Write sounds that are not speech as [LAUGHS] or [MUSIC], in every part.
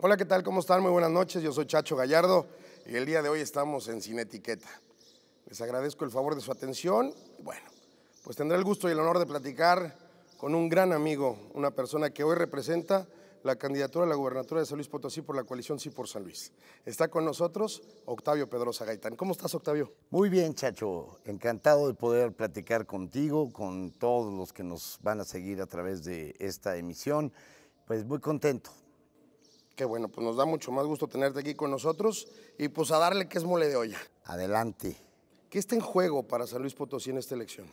Hola, ¿qué tal? ¿Cómo están? Muy buenas noches. Yo soy Chacho Gallardo y el día de hoy estamos en Sin Etiqueta. Les agradezco el favor de su atención bueno, pues tendré el gusto y el honor de platicar con un gran amigo, una persona que hoy representa la candidatura a la gobernatura de San Luis Potosí por la coalición Sí por San Luis. Está con nosotros Octavio Pedrosa Gaitán. ¿Cómo estás, Octavio? Muy bien, Chacho. Encantado de poder platicar contigo, con todos los que nos van a seguir a través de esta emisión. Pues muy contento, que bueno, pues nos da mucho más gusto tenerte aquí con nosotros y pues a darle que es mole de olla. Adelante. ¿Qué está en juego para San Luis Potosí en esta elección?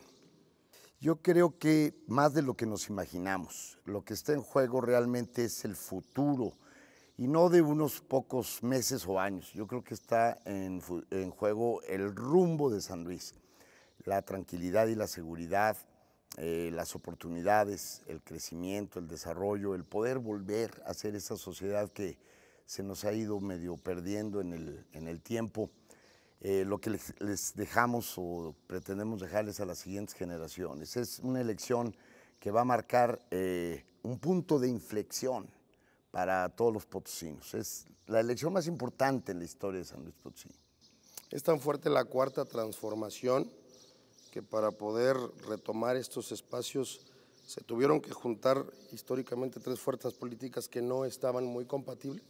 Yo creo que más de lo que nos imaginamos. Lo que está en juego realmente es el futuro y no de unos pocos meses o años. Yo creo que está en juego el rumbo de San Luis, la tranquilidad y la seguridad eh, las oportunidades, el crecimiento, el desarrollo, el poder volver a ser esa sociedad que se nos ha ido medio perdiendo en el, en el tiempo. Eh, lo que les, dejamos o pretendemos dejarles a las siguientes generaciones. Es una elección que va a marcar eh, un punto de inflexión para todos los potosinos. Es la elección más importante en la historia de San Luis Potosí. Es tan fuerte la cuarta transformación que para poder retomar estos espacios se tuvieron que juntar históricamente tres fuerzas políticas que no estaban muy compatibles?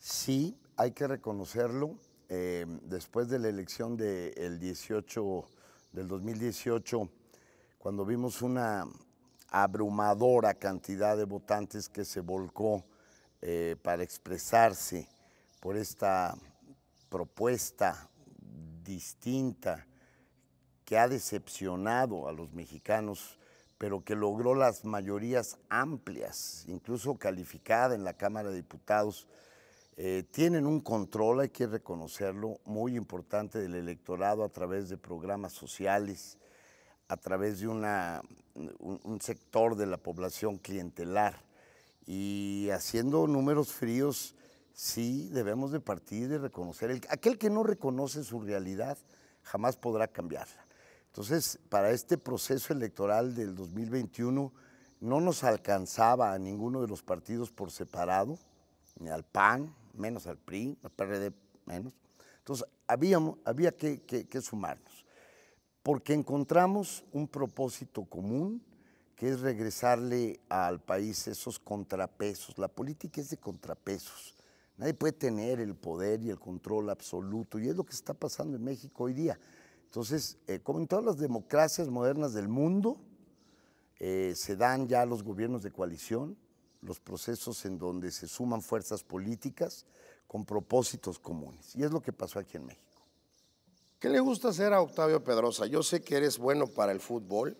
Sí, hay que reconocerlo. Eh, después de la elección del 18 del 2018, cuando vimos una abrumadora cantidad de votantes que se volcó eh, para expresarse por esta propuesta distinta que ha decepcionado a los mexicanos, pero que logró las mayorías amplias, incluso calificada en la Cámara de Diputados, eh, tienen un control, hay que reconocerlo, muy importante del electorado a través de programas sociales, a través de una, un, sector de la población clientelar. Y haciendo números fríos, sí debemos de partir de reconocer. El, aquel que no reconoce su realidad jamás podrá cambiarla. Entonces, para este proceso electoral del 2021 no nos alcanzaba a ninguno de los partidos por separado, ni al PAN, menos al PRI, al PRD menos. Entonces, había que sumarnos, porque encontramos un propósito común, que es regresarle al país esos contrapesos. La política es de contrapesos. Nadie puede tener el poder y el control absoluto, y es lo que está pasando en México hoy día. Entonces, eh, como en todas las democracias modernas del mundo, eh, se dan ya los gobiernos de coalición, los procesos en donde se suman fuerzas políticas con propósitos comunes. Y es lo que pasó aquí en México. ¿Qué le gusta hacer a Octavio Pedrosa? Yo sé que eres bueno para el fútbol,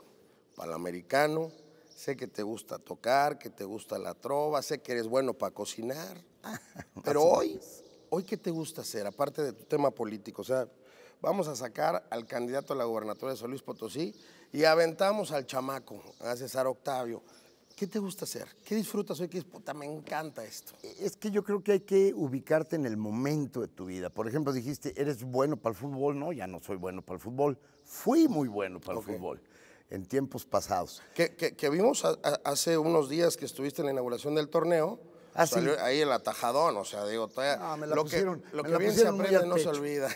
para el americano, sé que te gusta tocar, que te gusta la trova, sé que eres bueno para cocinar. [LAUGHS] Pero hoy, hoy qué te gusta hacer, aparte de tu tema político, o sea, vamos a sacar al candidato a la gobernatura de San Luis Potosí y aventamos al chamaco, a César Octavio. ¿Qué te gusta hacer? ¿Qué disfrutas hoy? ¿Qué es? me encanta esto. E, es que yo creo que hay que ubicarte en el momento de tu vida. Por ejemplo, dijiste, eres bueno para el fútbol. No, ya no soy bueno para el fútbol. Fui muy bueno para el fútbol en tiempos pasados. Que, vimos hace unos días que estuviste en la inauguración del torneo Ah, ahí el atajadón, o sea, digo, lo que, lo bien se aprende no se olvida.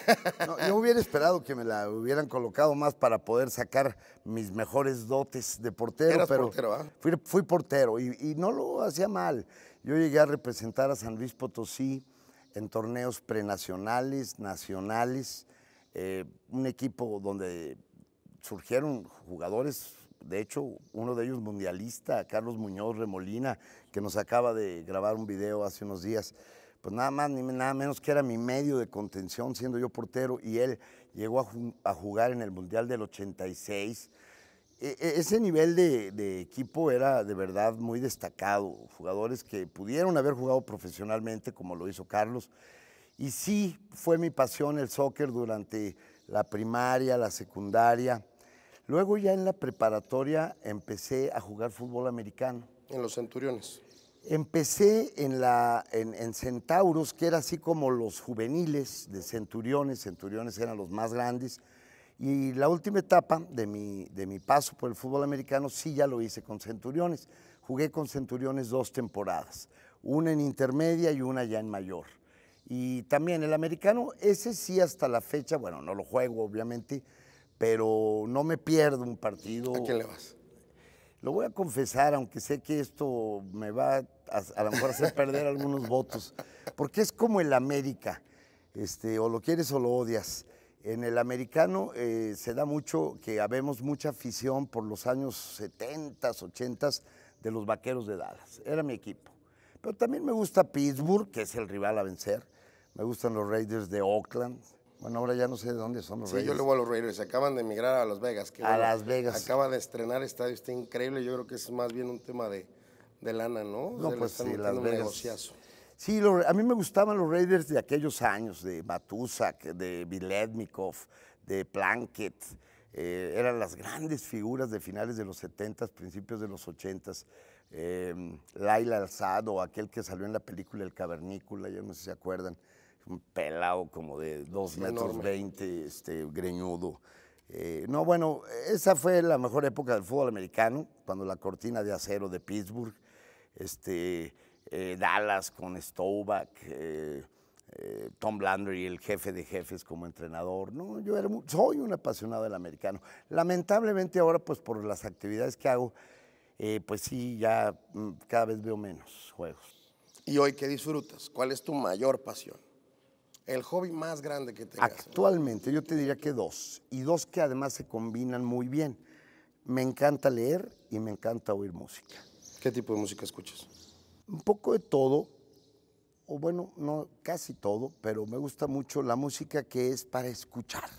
No, yo [LAUGHS] hubiera esperado que me la hubieran colocado más para poder sacar mis mejores dotes de portero. pero ¿ah? fui, portero y, no lo hacía mal. Yo llegué a representar a San Luis Potosí en torneos prenacionales, nacionales, eh, un equipo donde surgieron jugadores de hecho, uno de ellos mundialista, Carlos Muñoz Remolina, que nos acaba de grabar un video hace unos días. Pues nada más ni nada menos que era mi medio de contención, siendo yo portero, y él llegó a, jugar en el Mundial del 86. E, e, ese nivel de equipo era de verdad muy destacado. Jugadores que pudieron haber jugado profesionalmente, como lo hizo Carlos. Y sí, fue mi pasión el soccer durante la primaria, la secundaria Luego ya en la preparatoria empecé a jugar fútbol americano. En los Centuriones. Empecé en, la, en, Centauros, que era así como los juveniles de Centuriones. Centuriones eran los más grandes. Y la última etapa de mi, de mi paso por el fútbol americano sí ya lo hice con Centuriones. Jugué con Centuriones dos temporadas, una en intermedia y una ya en mayor. Y también el americano, ese sí hasta la fecha, bueno, no lo juego obviamente, pero no me pierdo un partido. ¿A qué le vas? Lo voy a confesar, aunque sé que esto me va a, a lo mejor hacer perder [LAUGHS] algunos votos, porque es como el América, este, o lo quieres o lo odias. En el americano eh, se da mucho que habemos mucha afición por los años 70, 80 de los Vaqueros de Dallas. Era mi equipo. Pero también me gusta Pittsburgh, que es el rival a vencer. Me gustan los Raiders de Oakland, bueno, ahora ya no sé de dónde son los sí, yo le voy a los Raiders. Acaban de emigrar a Las Vegas. Que a Las Vegas. Acaba de estrenar estadio, está increíble. Yo creo que es más bien un tema de, lana, ¿no? No, pues sí, Las Vegas. Negociazo. Sí, a mí me gustaban los Raiders de aquellos años, de Matusak, de Vilednikov, de Plankett. Eh, eran las grandes figuras de finales de los 70s, principios de los 80s. Eh, Laila Alzado, aquel que salió en la película El Cavernícola, ya no sé si se acuerdan un pelado como de 2 metros 20, este, greñudo. Eh, no, bueno, esa fue la mejor época del fútbol americano, cuando la cortina de acero de Pittsburgh, este, eh, Dallas con Stovak, eh, Tom Landry, el jefe de jefes como entrenador. No, yo era soy un apasionado del americano. Lamentablemente ahora, pues por las actividades que hago, pues sí, ya mm, cada vez veo menos juegos. ¿Y hoy qué disfrutas? ¿Cuál es tu mayor pasión? El hobby más grande que tengas. Actualmente yo te diría que dos, y dos que además se combinan muy bien. Me encanta leer y me encanta oír música. ¿Qué tipo de música escuchas? Un poco de todo, o bueno, no casi todo, pero me gusta mucho la música que es para escuchar,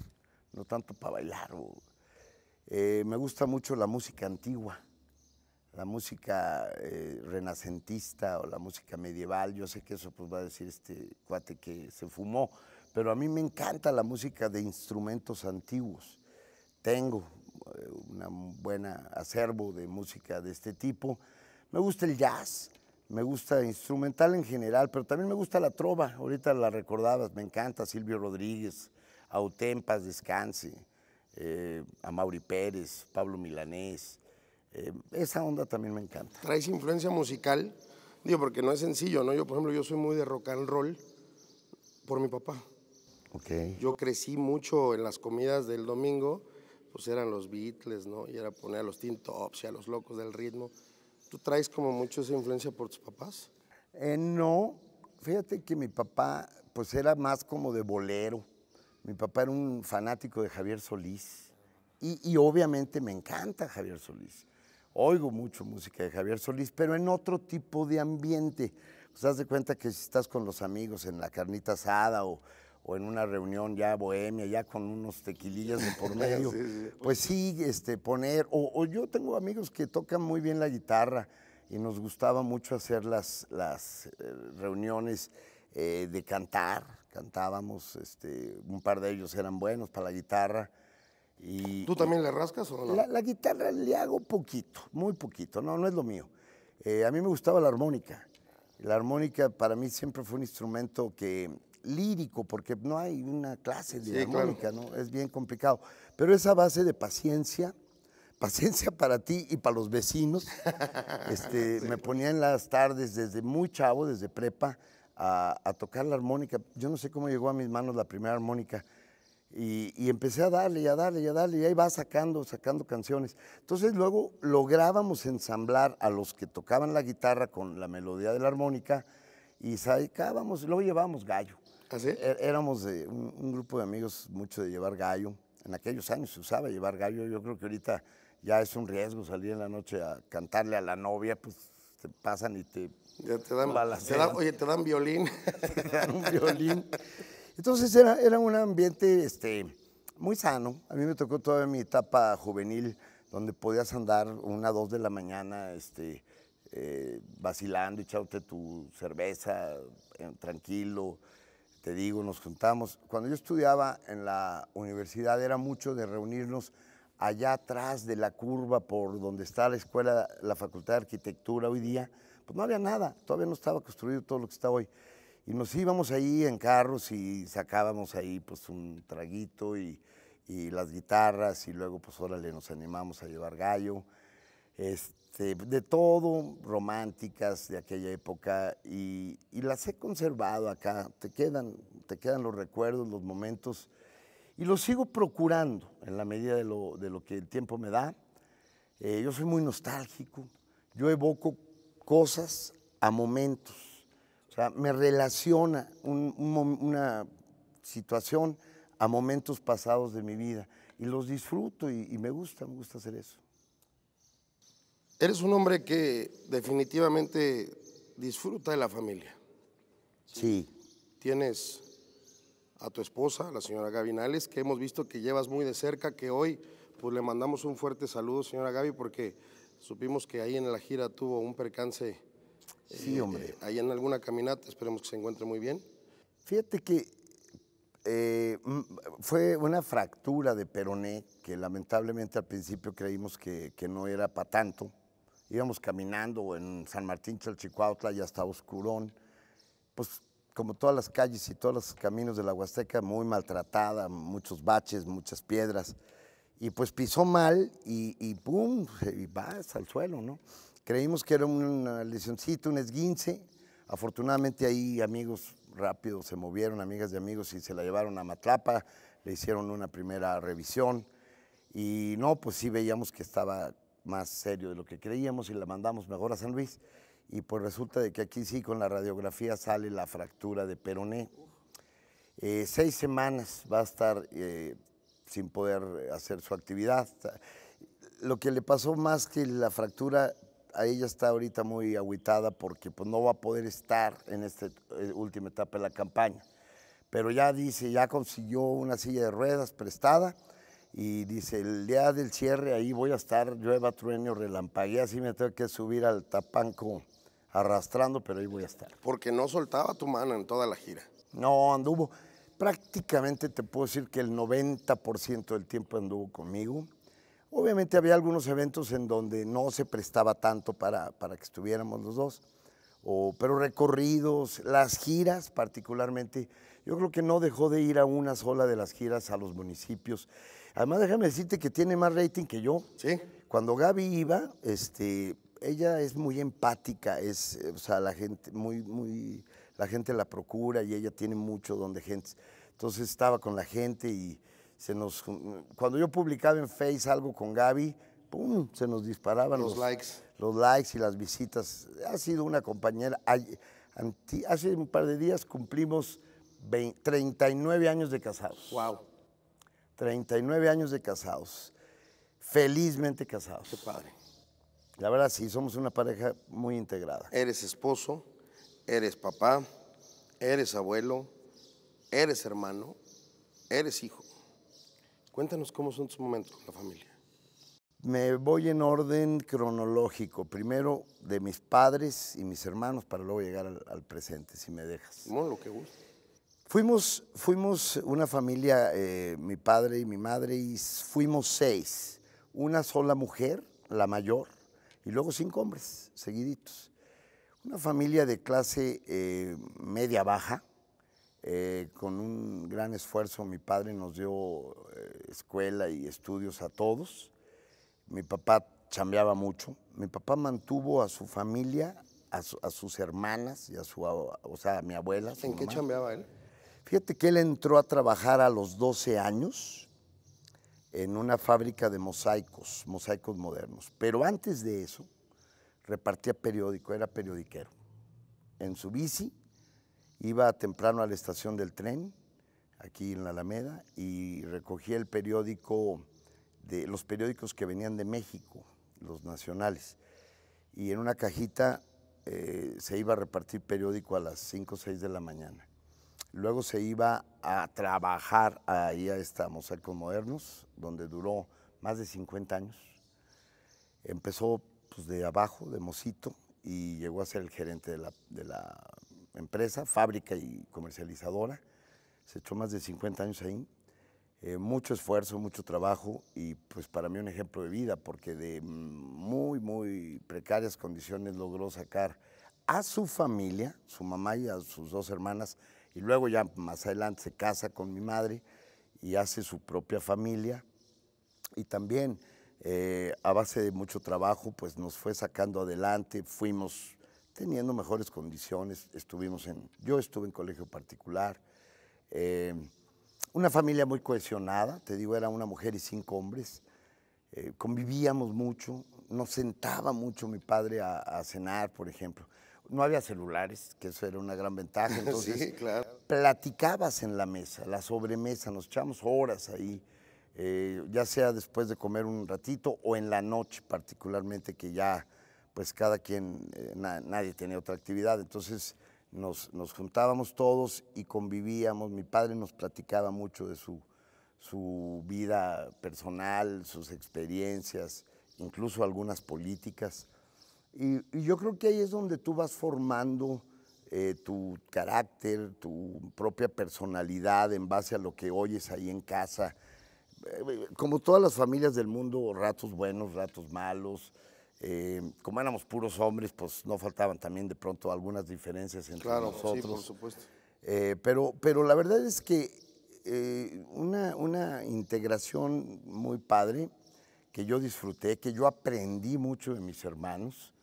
no tanto para bailar. Eh, me gusta mucho la música antigua la música eh, renacentista o la música medieval, yo sé que eso pues, va a decir este cuate que se fumó, pero a mí me encanta la música de instrumentos antiguos. Tengo eh, un buen acervo de música de este tipo. Me gusta el jazz, me gusta instrumental en general, pero también me gusta la trova, ahorita la recordabas, me encanta Silvio Rodríguez, Autempas, Descanse, eh, a Mauri Pérez, Pablo Milanés, eh, esa onda también me encanta. ¿Traes influencia musical? Digo, porque no es sencillo, ¿no? Yo, por ejemplo, yo soy muy de rock and roll por mi papá. Ok. Yo crecí mucho en las comidas del domingo, pues eran los Beatles, ¿no? Y era poner a los Teen Tops y a los locos del ritmo. ¿Tú traes como mucho esa influencia por tus papás? Eh, no, fíjate que mi papá pues era más como de bolero. Mi papá era un fanático de Javier Solís y obviamente me encanta Javier Solís oigo mucho música de Javier Solís, pero en otro tipo de ambiente. Pues haz de cuenta que si estás con los amigos en la carnita asada o, en una reunión ya bohemia, ya con unos tequilillas de por [LAUGHS] medio, pues sí, este, poner, o, yo tengo amigos que tocan muy bien la guitarra y nos gustaba mucho hacer las, las eh, reuniones eh, de cantar, cantábamos, este, un par de ellos eran buenos para la guitarra, ¿Tú también le rascas o La, la, guitarra le hago poquito, muy poquito, no, no es lo mío. Eh, a mí me gustaba la armónica. La armónica para mí siempre fue un instrumento que lírico, porque no hay una clase de armónica, ¿no? Es bien complicado. Pero esa base de paciencia, [LAUGHS] paciencia para ti y para los vecinos, [LAUGHS] este, me ponía en las tardes desde muy chavo, desde prepa, a tocar la armónica. Yo no sé cómo llegó a mis manos la primera armónica y, empecé a darle y a darle y a darle y ahí va sacando, sacando canciones. Entonces luego lográbamos ensamblar a los que tocaban la guitarra con la melodía de la armónica y sacábamos, luego llevábamos gallo. ¿Así? ¿Ah, e, éramos un, grupo de amigos mucho de llevar gallo. En aquellos años se usaba llevar gallo, yo creo que ahorita ya es un riesgo salir en la noche a cantarle a la novia, pues te pasan y te... te dan, balas oye, te dan violín. [LAUGHS] te dan un violín. Entonces era, un ambiente este, muy sano. A mí me tocó toda mi etapa juvenil donde podías andar una, dos de la mañana este, eh, vacilando, echándote tu cerveza eh, tranquilo. Te digo, nos juntamos. Cuando yo estudiaba en la universidad era mucho de reunirnos allá atrás de la curva por donde está la escuela, la Facultad de Arquitectura hoy día, pues no había nada, todavía no estaba construido todo lo que está hoy. Y nos íbamos ahí en carros y sacábamos ahí pues un traguito y, y las guitarras y luego pues ahora le nos animamos a llevar gallo. Este, de todo, románticas de aquella época y, y, las he conservado acá. Te quedan, te quedan los recuerdos, los momentos y los sigo procurando en la medida de lo, de lo que el tiempo me da. Eh, yo soy muy nostálgico, yo evoco cosas a momentos sea, me relaciona una situación a momentos pasados de mi vida y los disfruto y, me gusta, me gusta hacer eso. Eres un hombre que definitivamente disfruta de la familia. Sí. Tienes a tu esposa, la señora Gaby Nales, que hemos visto que llevas muy de cerca, que hoy pues le mandamos un fuerte saludo, señora Gaby, porque supimos que ahí en la gira tuvo un percance Sí, este, hombre. hay en alguna caminata, esperemos que se encuentre muy bien. Fíjate que eh, fue una fractura de peroné que lamentablemente al principio creímos que, que no era para tanto. Íbamos caminando en San Martín Chalchicuautla, ya estaba oscurón. Pues como todas las calles y todos los caminos de la Huasteca, muy maltratada, muchos baches, muchas piedras. Y pues pisó mal y, y ¡pum! Y vas al suelo, ¿no? Creímos que era una lesioncita, un esguince. Afortunadamente ahí amigos rápidos se movieron, amigas de amigos, y se la llevaron a Matlapa, le hicieron una primera revisión. Y no, pues sí veíamos que estaba más serio de lo que creíamos y la mandamos mejor a San Luis. Y pues resulta de que aquí sí con la radiografía sale la fractura de peroné. Eh, seis semanas va a estar eh, sin poder hacer su actividad. Lo que le pasó más que la fractura ahí ella está ahorita muy aguitada porque pues, no va a poder estar en esta eh, última etapa de la campaña. Pero ya dice, ya consiguió una silla de ruedas prestada y dice, el día del cierre ahí voy a estar, llueva, trueno, relampaguea, así me tengo que subir al tapanco arrastrando, pero ahí voy a estar. Porque no soltaba tu mano en toda la gira. No, anduvo, prácticamente te puedo decir que el 90% del tiempo anduvo conmigo Obviamente había algunos eventos en donde no se prestaba tanto para, para que estuviéramos los dos, o, pero recorridos, las giras particularmente, yo creo que no dejó de ir a una sola de las giras a los municipios. Además, déjame decirte que tiene más rating que yo. Sí. Cuando Gaby iba, este, ella es muy empática, es, eh, o sea, la gente, muy, muy, la gente la procura y ella tiene mucho donde gente. Entonces estaba con la gente y, nos, cuando yo publicaba en Face algo con Gaby, se nos disparaban los, likes. Los likes y las visitas. Ha sido una compañera. Hace un par de días cumplimos 39 años de casados. ¡Wow! 39 años de casados. Felizmente casados. Qué padre. La verdad, sí, somos una pareja muy integrada. Eres esposo, eres papá, eres abuelo, eres hermano, eres hijo. Cuéntanos cómo son tus momentos con la familia. Me voy en orden cronológico, primero de mis padres y mis hermanos para luego llegar al, presente, si me dejas. Bueno, lo que gusta. Fuimos, fuimos una familia, eh, mi padre y mi madre, y fuimos seis. Una sola mujer, la mayor, y luego cinco hombres seguiditos. Una familia de clase eh, media-baja, eh, con un gran esfuerzo mi padre nos dio eh, escuela y estudios a todos. Mi papá chambeaba mucho. Mi papá mantuvo a su familia, a, sus hermanas y a su, o sea, a mi abuela. ¿En qué chambeaba él? Fíjate que él entró a trabajar a los 12 años en una fábrica de mosaicos, mosaicos modernos. Pero antes de eso, repartía periódico, era periodiquero. En su bici Iba temprano a la estación del tren, aquí en la Alameda, y recogía el periódico, de, los periódicos que venían de México, los nacionales. Y en una cajita eh, se iba a repartir periódico a las 5 o 6 de la mañana. Luego se iba a trabajar ahí a esta Mosaico Modernos, donde duró más de 50 años. Empezó pues, de abajo, de mocito, y llegó a ser el gerente de la empresa, fábrica y comercializadora. Se echó más de 50 años ahí. Eh, mucho esfuerzo, mucho trabajo y pues para mí un ejemplo de vida porque de muy, muy precarias condiciones logró sacar a su familia, su mamá y a sus dos hermanas y luego ya más adelante se casa con mi madre y hace su propia familia y también eh, a base de mucho trabajo pues nos fue sacando adelante, fuimos teniendo mejores condiciones. Estuvimos en, yo estuve en colegio particular, eh, una familia muy cohesionada, te digo, era una mujer y cinco hombres, eh, convivíamos mucho, nos sentaba mucho mi padre a, cenar, por ejemplo. No había celulares, que eso era una gran ventaja, [LAUGHS] entonces claro. platicabas en la mesa, la sobremesa, nos echamos horas ahí. Eh, ya sea después de comer un ratito o en la noche particularmente que ya pues cada quien, eh, nadie tenía otra actividad. Entonces nos, juntábamos todos y convivíamos. Mi padre nos platicaba mucho de su, vida personal, sus experiencias, incluso algunas políticas. Y, yo creo que ahí es donde tú vas formando eh, tu carácter, tu propia personalidad en base a lo que oyes ahí en casa. Eh, como todas las familias del mundo, ratos buenos, ratos malos, eh, como éramos puros hombres, pues no faltaban también de pronto algunas diferencias entre nosotros. por supuesto. Eh, pero, pero la verdad es que eh, una, una integración muy padre que yo disfruté, que yo aprendí mucho de mis hermanos.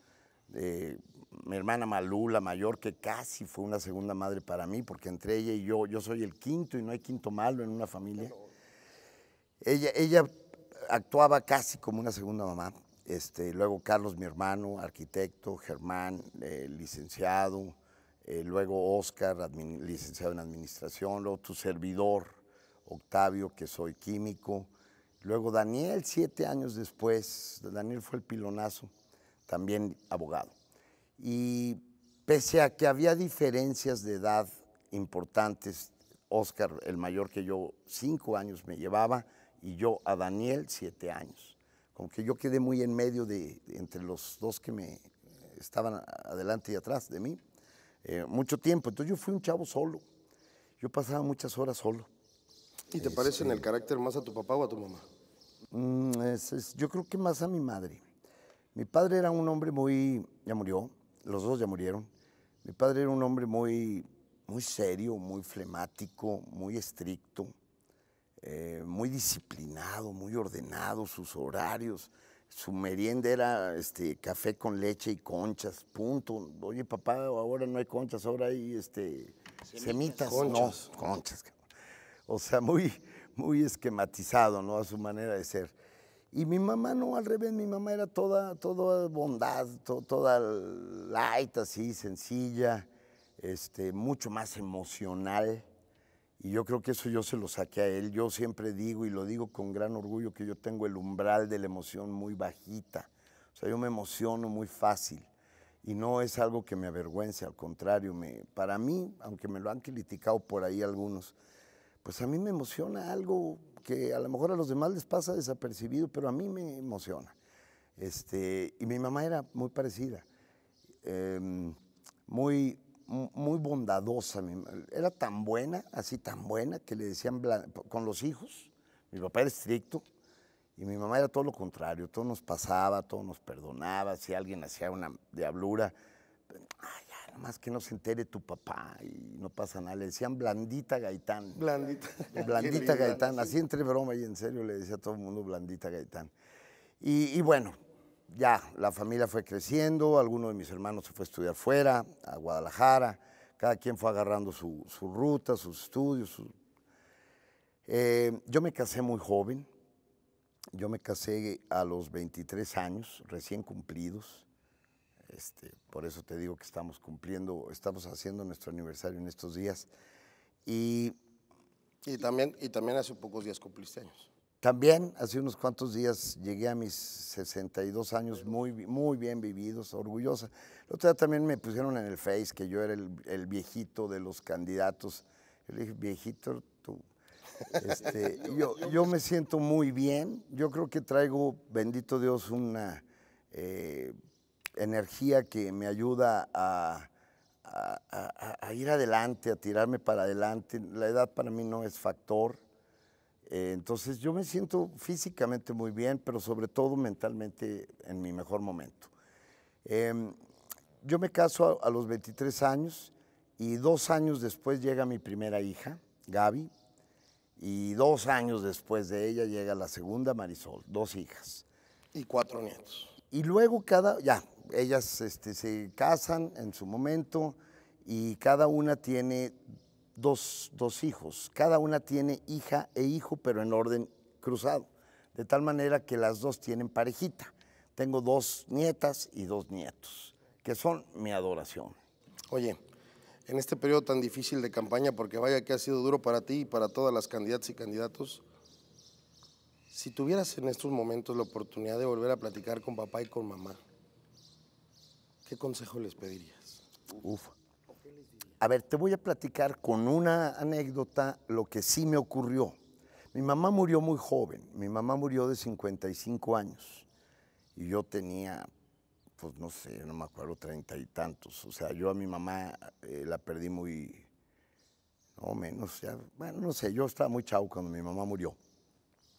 mi hermana Malú, la mayor, que casi fue una segunda madre para mí, porque entre ella y yo, yo soy el quinto y no hay quinto malo en una familia. Ella, ella actuaba casi como una segunda mamá, este, luego Carlos, mi hermano, arquitecto, Germán, eh, licenciado, eh, luego Oscar, licenciado en administración, luego tu servidor, Octavio, que soy químico, luego Daniel, siete años después, Daniel fue el pilonazo, también abogado. Y pese a que había diferencias de edad importantes, Oscar, el mayor que yo, cinco años me llevaba, y yo a Daniel, siete años como que yo quedé muy en medio de, entre los dos que me eh, estaban adelante y atrás de mí, eh, mucho tiempo. Entonces yo fui un chavo solo, yo pasaba muchas horas solo. ¿Y te parece en el este, carácter más a tu papá o a tu mamá? Mm, yo creo que más a mi madre. Mi padre era un hombre muy, ya murió, los dos ya murieron. Mi padre era un hombre muy, muy serio, muy flemático, muy estricto. Eh, muy disciplinado, muy ordenado, sus horarios. Su merienda era este, café con leche y conchas, punto. Oye, papá, ahora no hay conchas, ahora hay este, semitas. Conchas. No, conchas. O sea, muy, muy esquematizado, ¿no? A su manera de ser. Y mi mamá no, al revés, mi mamá era toda, toda bondad, toda light, así, sencilla, este, mucho más emocional. Y yo creo que eso yo se lo saqué a él. Yo siempre digo, y lo digo con gran orgullo, que yo tengo el umbral de la emoción muy bajita. O sea, yo me emociono muy fácil. Y no es algo que me avergüence, al contrario, me, para mí, aunque me lo han criticado por ahí algunos, pues a mí me emociona algo que a lo mejor a los demás les pasa desapercibido, pero a mí me emociona. Este, y mi mamá era muy parecida, em, muy, muy bondadosa. Era tan buena, así tan buena, que le decían con los hijos. Mi papá era estricto y mi mamá era todo lo contrario. Todo nos pasaba, todo nos perdonaba. Si alguien hacía una diablura, ay, más que no se entere tu papá y no pasa nada. Le decían Blandita Gaitán. Blandita. [LAUGHS] Blandita Gaitán. Así entre broma y en serio le decía a todo el mundo Blandita Gaitán. y bueno, ya la familia fue creciendo, alguno de mis hermanos se fue a estudiar fuera, a Guadalajara, cada quien fue agarrando su, su ruta, sus estudios. Eh, yo me casé muy joven, yo me casé a los 23 años, recién cumplidos. Este, por eso te digo que estamos cumpliendo, estamos haciendo nuestro aniversario en estos días. Y, también, y también hace pocos días cumpliste años. También hace unos cuantos días llegué a mis 62 años muy, muy bien vividos, orgullosa. El otro día también me pusieron en el Face que yo era el, viejito de los candidatos. Yo dije, viejito, tú. Este, [LAUGHS] yo, me siento muy bien. Yo creo que traigo, bendito Dios, una eh, energía que me ayuda a ir adelante, a tirarme para adelante. La edad para mí no es factor eh, entonces yo me siento físicamente muy bien, pero sobre todo mentalmente en mi mejor momento. Em, yo me caso a, los 23 años y dos años después llega mi primera hija, Gaby, y dos años después de ella llega la segunda, Marisol, dos hijas. Y cuatro nietos. Y luego cada, ya, ellas este, se casan en su momento y cada una tiene dos, hijos. Cada una tiene hija e hijo, pero en orden cruzado. De tal manera que las dos tienen parejita. Tengo dos nietas y dos nietos, que son mi adoración. Oye, en este periodo tan difícil de campaña, porque vaya que ha sido duro para ti y para todas las candidatas y candidatos, si tuvieras en estos momentos la oportunidad de volver a platicar con papá y con mamá, ¿qué consejo les pedirías? Uf. A ver, te voy a platicar con una anécdota lo que sí me ocurrió. Mi mamá murió muy joven, mi mamá murió de 55 años y yo tenía, pues no sé, no me acuerdo, treinta y tantos. O sea, yo a mi mamá eh, la perdí muy, no menos, ya, bueno, no sé, yo estaba muy chavo cuando mi mamá murió.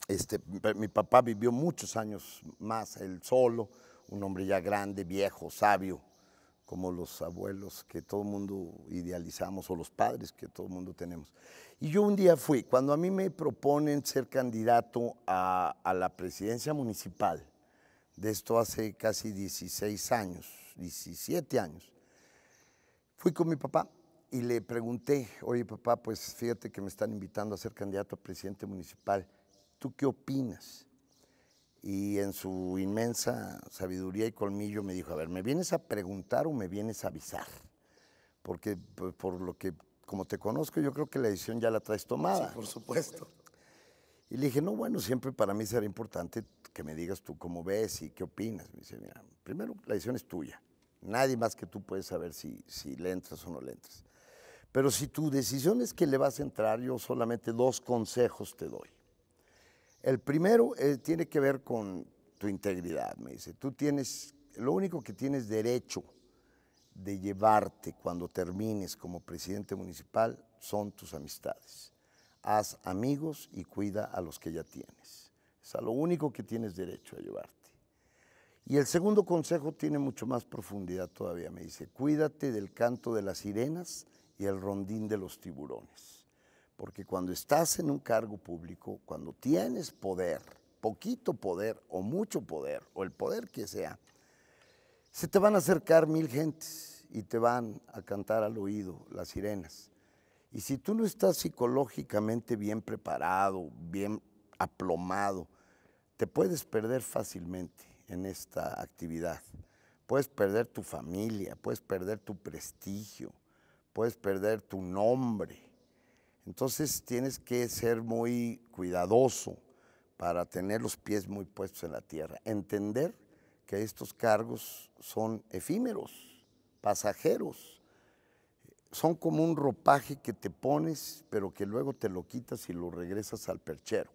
Este, mi papá vivió muchos años más, él solo, un hombre ya grande, viejo, sabio, como los abuelos que todo el mundo idealizamos o los padres que todo el mundo tenemos. Y yo un día fui, cuando a mí me proponen ser candidato a, a la presidencia municipal, de esto hace casi 16 años, 17 años, fui con mi papá y le pregunté, oye papá, pues fíjate que me están invitando a ser candidato a presidente municipal, ¿tú qué opinas? y en su inmensa sabiduría y colmillo me dijo, a ver, ¿me vienes a preguntar o me vienes a avisar? Porque pues, por lo que, como te conozco, yo creo que la decisión ya la traes tomada. por supuesto. Y le dije, no, bueno, siempre para mí será importante que me digas tú cómo ves y qué opinas. Me dice, mira, primero, la decisión es tuya. Nadie más que tú puedes saber si, si le entras o no le entras. Pero si tu decisión es que le vas a entrar, yo solamente dos consejos te doy. El primero eh, tiene que ver con tu integridad, me dice. Tú tienes, lo único que tienes derecho de llevarte cuando termines como presidente municipal son tus amistades. Haz amigos y cuida a los que ya tienes. Es lo único que tienes derecho a llevarte. Y el segundo consejo tiene mucho más profundidad todavía. Me dice, cuídate del canto de las sirenas y el rondín de los tiburones. Porque cuando estás en un cargo público, cuando tienes poder, poquito poder o mucho poder, o el poder que sea, se te van a acercar mil gentes y te van a cantar al oído las sirenas. Y si tú no estás psicológicamente bien preparado, bien aplomado, te puedes perder fácilmente en esta actividad. Puedes perder tu familia, puedes perder tu prestigio, puedes perder tu nombre. Entonces tienes que ser muy cuidadoso para tener los pies muy puestos en la tierra, entender que estos cargos son efímeros, pasajeros, son como un ropaje que te pones, pero que luego te lo quitas y lo regresas al perchero.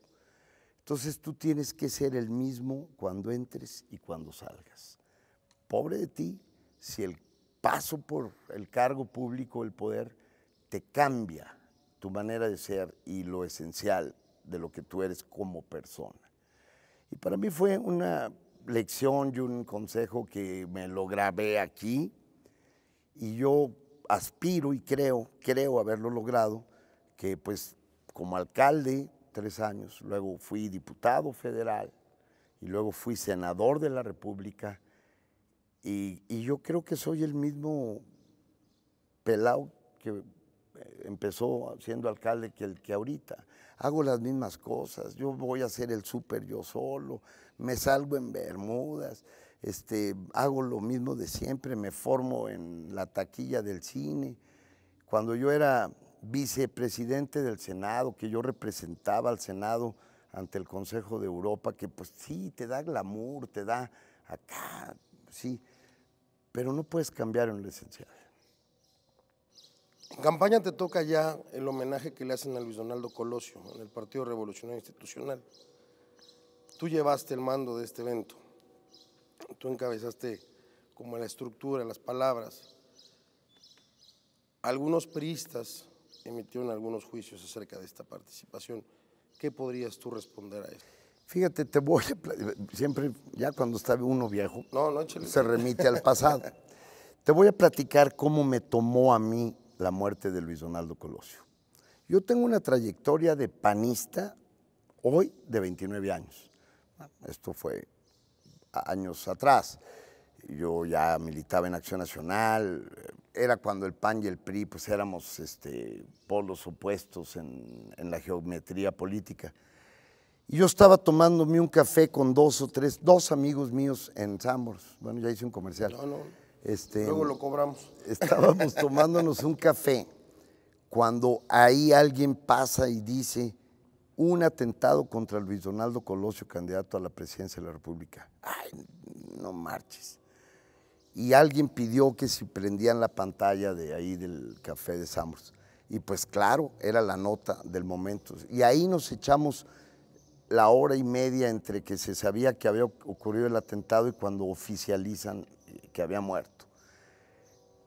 Entonces tú tienes que ser el mismo cuando entres y cuando salgas. Pobre de ti si el paso por el cargo público, el poder, te cambia tu manera de ser y lo esencial de lo que tú eres como persona. Y para mí fue una lección y un consejo que me lo grabé aquí y yo aspiro y creo, creo haberlo logrado, que pues como alcalde tres años, luego fui diputado federal y luego fui senador de la República y, y yo creo que soy el mismo pelado que empezó siendo alcalde que el que ahorita. Hago las mismas cosas, yo voy a hacer el súper yo solo, me salgo en Bermudas, este, hago lo mismo de siempre, me formo en la taquilla del cine. Cuando yo era vicepresidente del Senado, que yo representaba al Senado ante el Consejo de Europa, que pues sí, te da glamour, te da acá, sí, pero no puedes cambiar en lo esencial en campaña te toca ya el homenaje que le hacen a Luis Donaldo Colosio en el Partido Revolucionario Institucional. Tú llevaste el mando de este evento, tú encabezaste como la estructura, las palabras. Algunos priistas emitieron algunos juicios acerca de esta participación. ¿Qué podrías tú responder a eso? Fíjate, te voy siempre, ya cuando está uno viejo, se remite al pasado. te voy a platicar cómo me tomó a mí la muerte de Luis Donaldo Colosio. Yo tengo una trayectoria de panista hoy de 29 años. Esto fue años atrás. Yo ya militaba en Acción Nacional, era cuando el PAN y el PRI pues éramos este, polos opuestos en, la geometría política. Y yo estaba tomándome un café con dos o tres, dos amigos míos en Sambors. Bueno, ya hice un comercial. No, no. Este, Luego lo cobramos. [LAUGHS] Estábamos tomándonos un café cuando ahí alguien pasa y dice un atentado contra Luis Donaldo Colosio, candidato a la presidencia de la República. Ay, no marches. Y alguien pidió que se prendían la pantalla de ahí del café de Samos. Y pues claro, era la nota del momento. Y ahí nos echamos la hora y media entre que se sabía que había ocurrido el atentado y cuando oficializan que había muerto.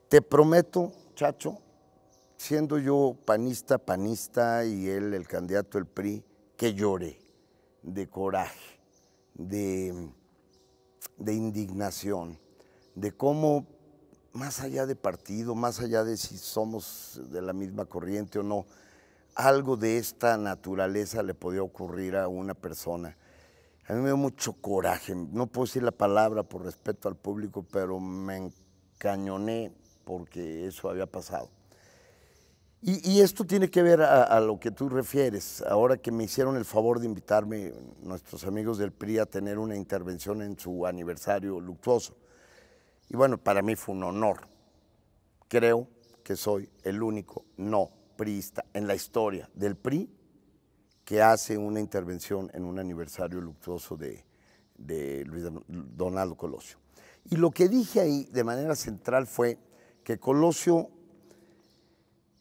Te prometo, Chacho, siendo yo panista, panista y él el candidato del PRI, que lloré de coraje, de, de indignación, de cómo más allá de partido, más allá de si somos de la misma corriente o no, algo de esta naturaleza le podía ocurrir a una persona a mí me dio mucho coraje, no puedo decir la palabra por respeto al público, pero me encañoné porque eso había pasado. Y, esto tiene que ver a, a, lo que tú refieres. Ahora que me hicieron el favor de invitarme nuestros amigos del PRI a tener una intervención en su aniversario luctuoso. Y bueno, para mí fue un honor. Creo que soy el único no priista en la historia del PRI que hace una intervención en un aniversario luctuoso de, Luis Donaldo Colosio. Y lo que dije ahí de manera central fue que Colosio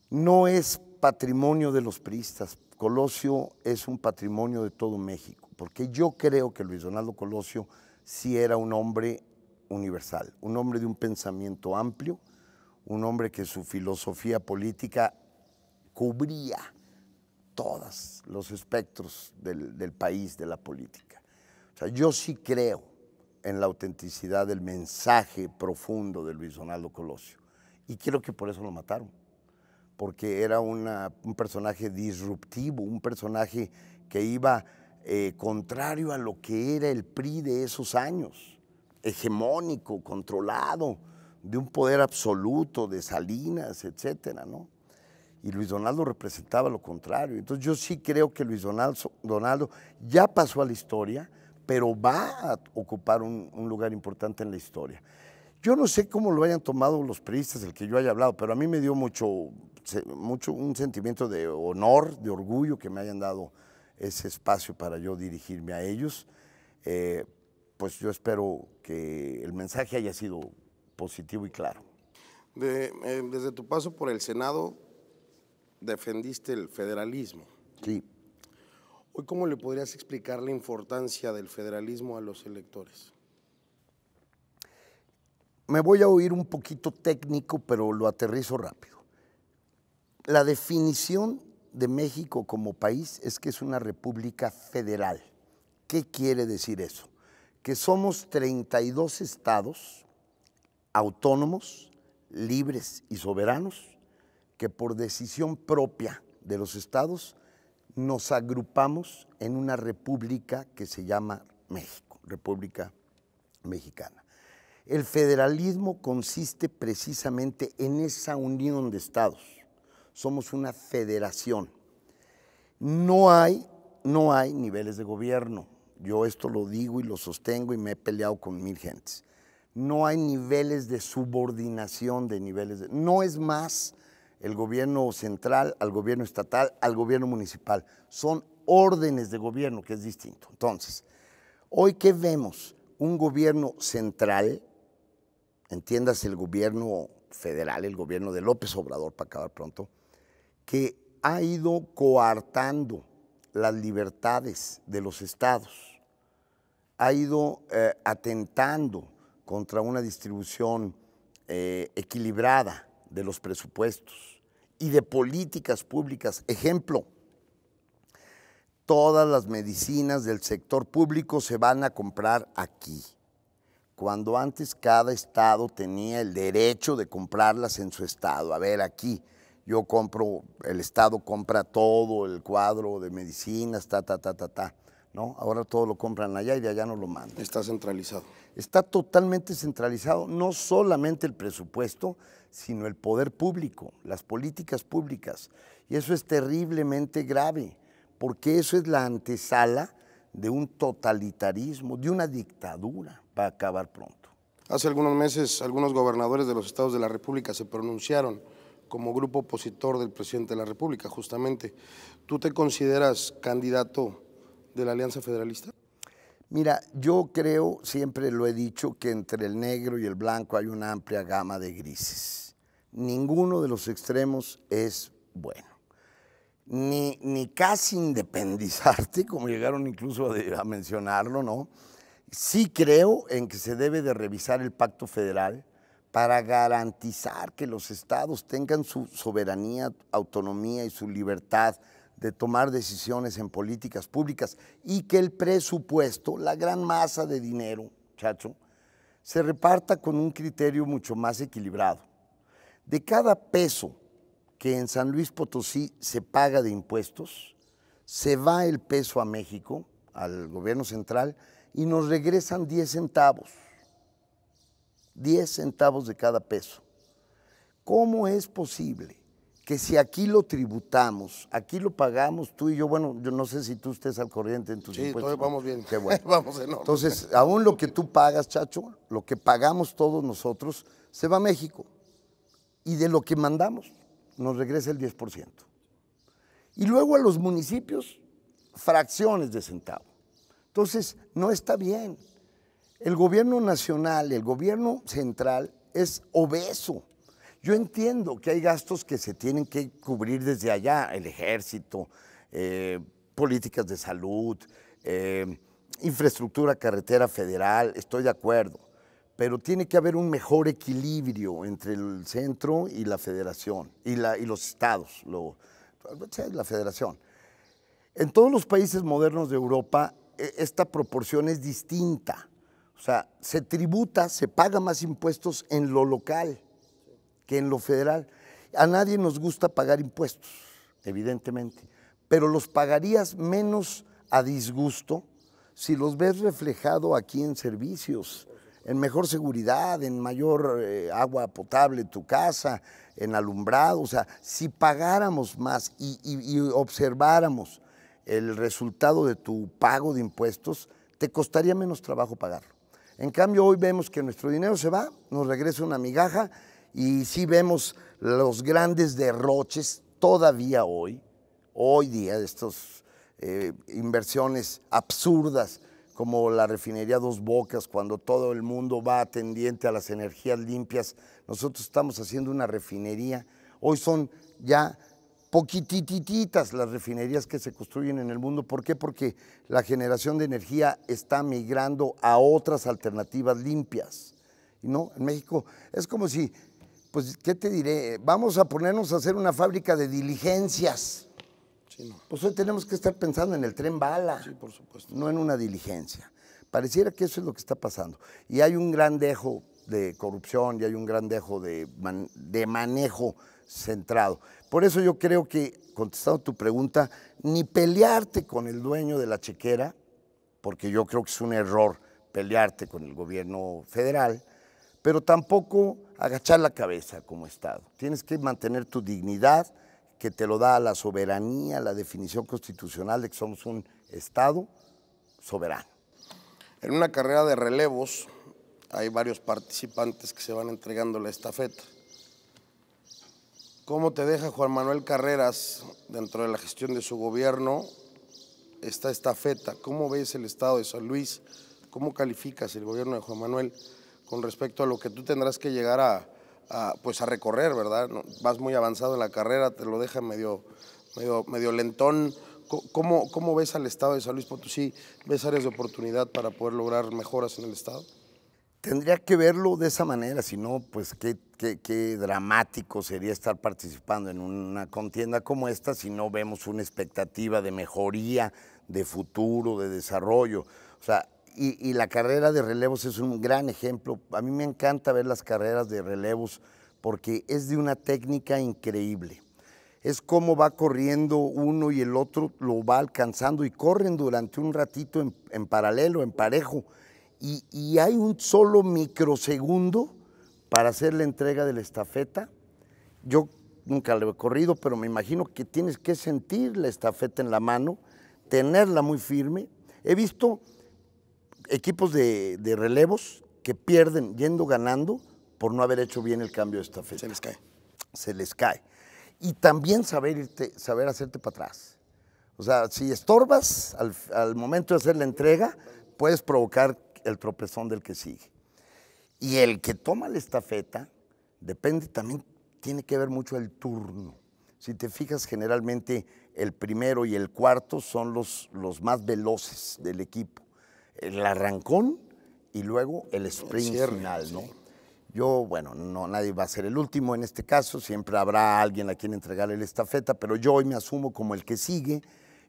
no es patrimonio de los priistas, Colosio es un patrimonio de todo México, porque yo creo que Luis Donaldo Colosio sí era un hombre universal, un hombre de un pensamiento amplio, un hombre que su filosofía política cubría todos los espectros del, país, de la política. O sea, yo sí creo en la autenticidad del mensaje profundo de Luis Donaldo Colosio. Y creo que por eso lo mataron, porque era un personaje disruptivo, un personaje que iba eh, contrario a lo que era el PRI de esos años, hegemónico, controlado, de un poder absoluto de Salinas, etcétera, ¿no? y Luis Donaldo representaba lo contrario. Entonces yo sí creo que Luis Donaldo, ya pasó a la historia, pero va a ocupar un, lugar importante en la historia. Yo no sé cómo lo hayan tomado los periodistas, el que yo haya hablado, pero a mí me dio mucho, mucho un sentimiento de honor, de orgullo que me hayan dado ese espacio para yo dirigirme a ellos. Eh, pues yo espero que el mensaje haya sido positivo y claro. Eh, desde tu paso por el Senado, defendiste el federalismo. Sí. Hoy, ¿cómo le podrías explicar la importancia del federalismo a los electores? Me voy a oír un poquito técnico, pero lo aterrizo rápido. La definición de México como país es que es una república federal. ¿Qué quiere decir eso? Que somos 32 estados autónomos, libres y soberanos, que por decisión propia de los estados nos agrupamos en una república que se llama México, República Mexicana. El federalismo consiste precisamente en esa unión de estados. Somos una federación. No hay, no hay niveles de gobierno. Yo esto lo digo y lo sostengo y me he peleado con mil gentes. No hay niveles de subordinación de niveles No es más el gobierno central al gobierno estatal al gobierno municipal. Son órdenes de gobierno que es distinto. Entonces, hoy que vemos? Un gobierno central, entiéndase el gobierno federal, el gobierno de López Obrador, para acabar pronto, que ha ido coartando las libertades de los estados, ha ido eh, atentando contra una distribución eh, equilibrada de los presupuestos, y de políticas públicas. Ejemplo, todas las medicinas del sector público se van a comprar aquí, cuando antes cada estado tenía el derecho de comprarlas en su estado. A ver, aquí yo compro, el estado compra todo el cuadro de medicinas, ta, ta, ta, ta, ta. ¿no? Ahora todo lo compran allá y de allá no lo mandan. Está centralizado. Está totalmente centralizado, no solamente el presupuesto, sino el poder público, las políticas públicas. Y eso es terriblemente grave, porque eso es la antesala de un totalitarismo, de una dictadura, Para acabar pronto. Hace algunos meses algunos gobernadores de los estados de la República se pronunciaron como grupo opositor del presidente de la República, justamente. ¿Tú te consideras candidato? de la Alianza Federalista? Mira, yo creo, siempre lo he dicho, que entre el negro y el blanco hay una amplia gama de grises. Ninguno de los extremos es bueno. Ni, ni casi independizarte, [LAUGHS] como llegaron incluso a, a mencionarlo, ¿no? Sí creo en que se debe de revisar el pacto federal para garantizar que los estados tengan su soberanía, autonomía y su libertad de tomar decisiones en políticas públicas y que el presupuesto, la gran masa de dinero, chacho, se reparta con un criterio mucho más equilibrado. De cada peso que en San Luis Potosí se paga de impuestos, se va el peso a México, al gobierno central, y nos regresan 10 centavos. 10 centavos de cada peso. ¿Cómo es posible que si aquí lo tributamos, aquí lo pagamos tú y yo, bueno, yo no sé si tú estés al corriente en tus sí, impuestos. vamos bien. Qué [LAUGHS] bueno. vamos Entonces, aún lo que tú pagas, Chacho, lo que pagamos todos nosotros, se va a México. Y de lo que mandamos, nos regresa el 10%. Y luego a los municipios, fracciones de centavo. Entonces, no está bien. El gobierno nacional, el gobierno central es obeso yo entiendo que hay gastos que se tienen que cubrir desde allá, el ejército, eh, políticas de salud, eh, infraestructura carretera federal, estoy de acuerdo, pero tiene que haber un mejor equilibrio entre el centro y la federación, y, la, y los estados, la federación. En todos los países modernos de Europa, e, esta proporción es distinta. O sea, se tributa, se paga más impuestos en lo local que en lo federal. A nadie nos gusta pagar impuestos, evidentemente, pero los pagarías menos a disgusto si los ves reflejado aquí en servicios, en mejor seguridad, en mayor eh, agua potable en tu casa, en alumbrado. O sea, si pagáramos más y, y observáramos el resultado de tu pago de impuestos, te costaría menos trabajo pagarlo. En cambio, hoy vemos que nuestro dinero se va, nos regresa una migaja y si vemos los grandes derroches todavía hoy, hoy día, de estas eh, inversiones absurdas como la refinería Dos Bocas, cuando todo el mundo va atendiente a las energías limpias, nosotros estamos haciendo una refinería. Hoy son ya poquitititas las refinerías que se construyen en el mundo. ¿Por qué? Porque la generación de energía está migrando a otras alternativas limpias. ¿No? En México es como si pues, ¿qué te diré? Vamos a ponernos a hacer una fábrica de diligencias. Pues hoy tenemos que estar pensando en el tren bala. No en una diligencia. Pareciera que eso es lo que está pasando. Y hay un gran dejo de corrupción y hay un gran dejo de, de manejo centrado. Por eso yo creo que, contestando tu pregunta, ni pelearte con el dueño de la chequera, porque yo creo que es un error pelearte con el gobierno federal, pero tampoco agachar la cabeza como Estado. Tienes que mantener tu dignidad, que te lo da la soberanía, la definición constitucional de que somos un Estado soberano. En una carrera de relevos hay varios participantes que se van entregando la estafeta. ¿Cómo te deja Juan Manuel Carreras dentro de la gestión de su gobierno esta estafeta? ¿Cómo ves el estado de San Luis? ¿Cómo calificas el gobierno de Juan Manuel? con respecto a lo que tú tendrás que llegar a, pues a recorrer, ¿verdad? vas muy avanzado en la carrera, te lo deja medio, medio, medio lentón. ¿Cómo, ¿Cómo ves al Estado de San Luis Potosí? ¿Ves áreas de oportunidad para poder lograr mejoras en el Estado? Tendría que verlo de esa manera, si no, pues qué, qué, qué, dramático sería estar participando en una contienda como esta si no vemos una expectativa de mejoría, de futuro, de desarrollo. O sea, y, la carrera de relevos es un gran ejemplo. A mí me encanta ver las carreras de relevos porque es de una técnica increíble. Es como va corriendo uno y el otro lo va alcanzando y corren durante un ratito en, paralelo, en parejo. Y, hay un solo microsegundo para hacer la entrega de la estafeta. Yo nunca lo he corrido, pero me imagino que tienes que sentir la estafeta en la mano, tenerla muy firme. He visto equipos de, relevos que pierden yendo ganando por no haber hecho bien el cambio de estafeta. Se les cae. Se les cae. Y también saber, irte, saber hacerte para atrás. O sea, si estorbas al, momento de hacer la entrega, puedes provocar el tropezón del que sigue. Y el que toma la estafeta, depende también, tiene que ver mucho el turno. Si te fijas, generalmente el primero y el cuarto son los, los más veloces del equipo el arrancón y luego el sprint final, ¿no? Yo, bueno, no, nadie va a ser el último en este caso, siempre habrá alguien a quien entregarle la estafeta, pero yo hoy me asumo como el que sigue.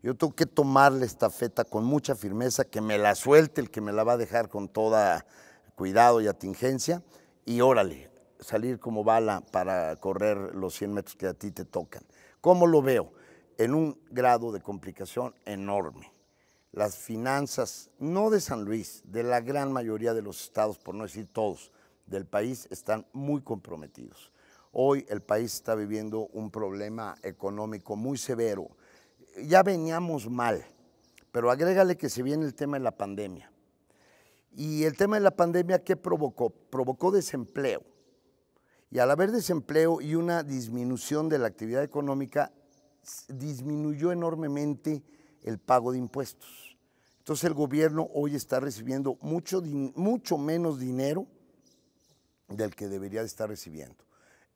Yo tengo que tomar la estafeta con mucha firmeza, que me la suelte el que me la va a dejar con todo cuidado y atingencia, y órale, salir como bala para correr los 100 metros que a ti te tocan. ¿Cómo lo veo? En un grado de complicación enorme las finanzas, no de San Luis, de la gran mayoría de los estados, por no decir todos, del país, están muy comprometidos. Hoy el país está viviendo un problema económico muy severo. Ya veníamos mal, pero agrégale que se viene el tema de la pandemia. Y el tema de la pandemia, ¿qué provocó? Provocó desempleo. Y al haber desempleo y una disminución de la actividad económica, disminuyó enormemente el pago de impuestos. Entonces el gobierno hoy está recibiendo mucho, mucho menos dinero del que debería de estar recibiendo.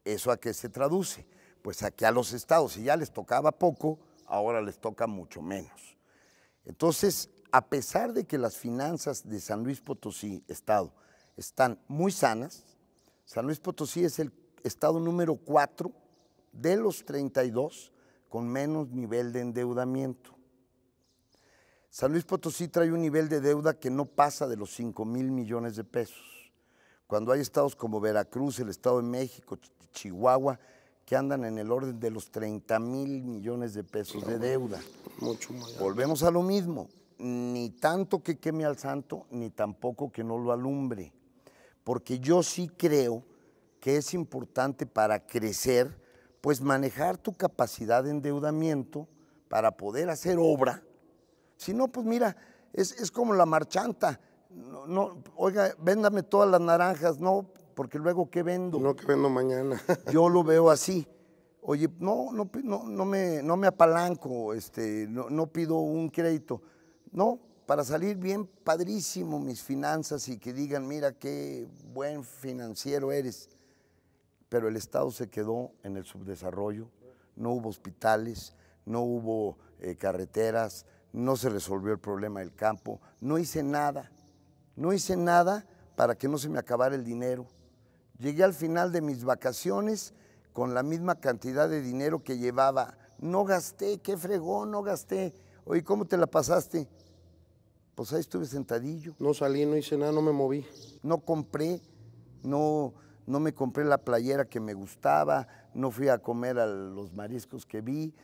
¿Eso a qué se traduce? Pues aquí a los estados, si ya les tocaba poco, ahora les toca mucho menos. Entonces, a pesar de que las finanzas de San Luis Potosí, estado, están muy sanas, San Luis Potosí es el estado número 4 de los 32 con menos nivel de endeudamiento. San Luis Potosí trae un nivel de deuda que no pasa de los 5 mil millones de pesos. Cuando hay estados como Veracruz, el Estado de México, Chihuahua, que andan en el orden de los 30 mil millones de pesos de deuda. Mucho Volvemos a lo mismo, ni tanto que queme al santo, ni tampoco que no lo alumbre, porque yo sí creo que es importante para crecer, pues manejar tu capacidad de endeudamiento para poder hacer obra si no, pues mira, es, como la marchanta. No, oiga, véndame todas las naranjas, no, porque luego ¿qué vendo? No, que vendo mañana. [LAUGHS] Yo lo veo así. Oye, no, no, no, me, no me apalanco, este, no, pido un crédito. No, para salir bien padrísimo mis finanzas y que digan, mira qué buen financiero eres. Pero el Estado se quedó en el subdesarrollo, no hubo hospitales, no hubo eh, carreteras, no se resolvió el problema del campo, no hice nada, no hice nada para que no se me acabara el dinero. Llegué al final de mis vacaciones con la misma cantidad de dinero que llevaba. No gasté, qué fregó? no gasté. Oye, ¿cómo te la pasaste? Pues ahí estuve sentadillo. No salí, no hice nada, no me moví. No compré, no, no me compré la playera que me gustaba, no fui a comer a los mariscos que vi,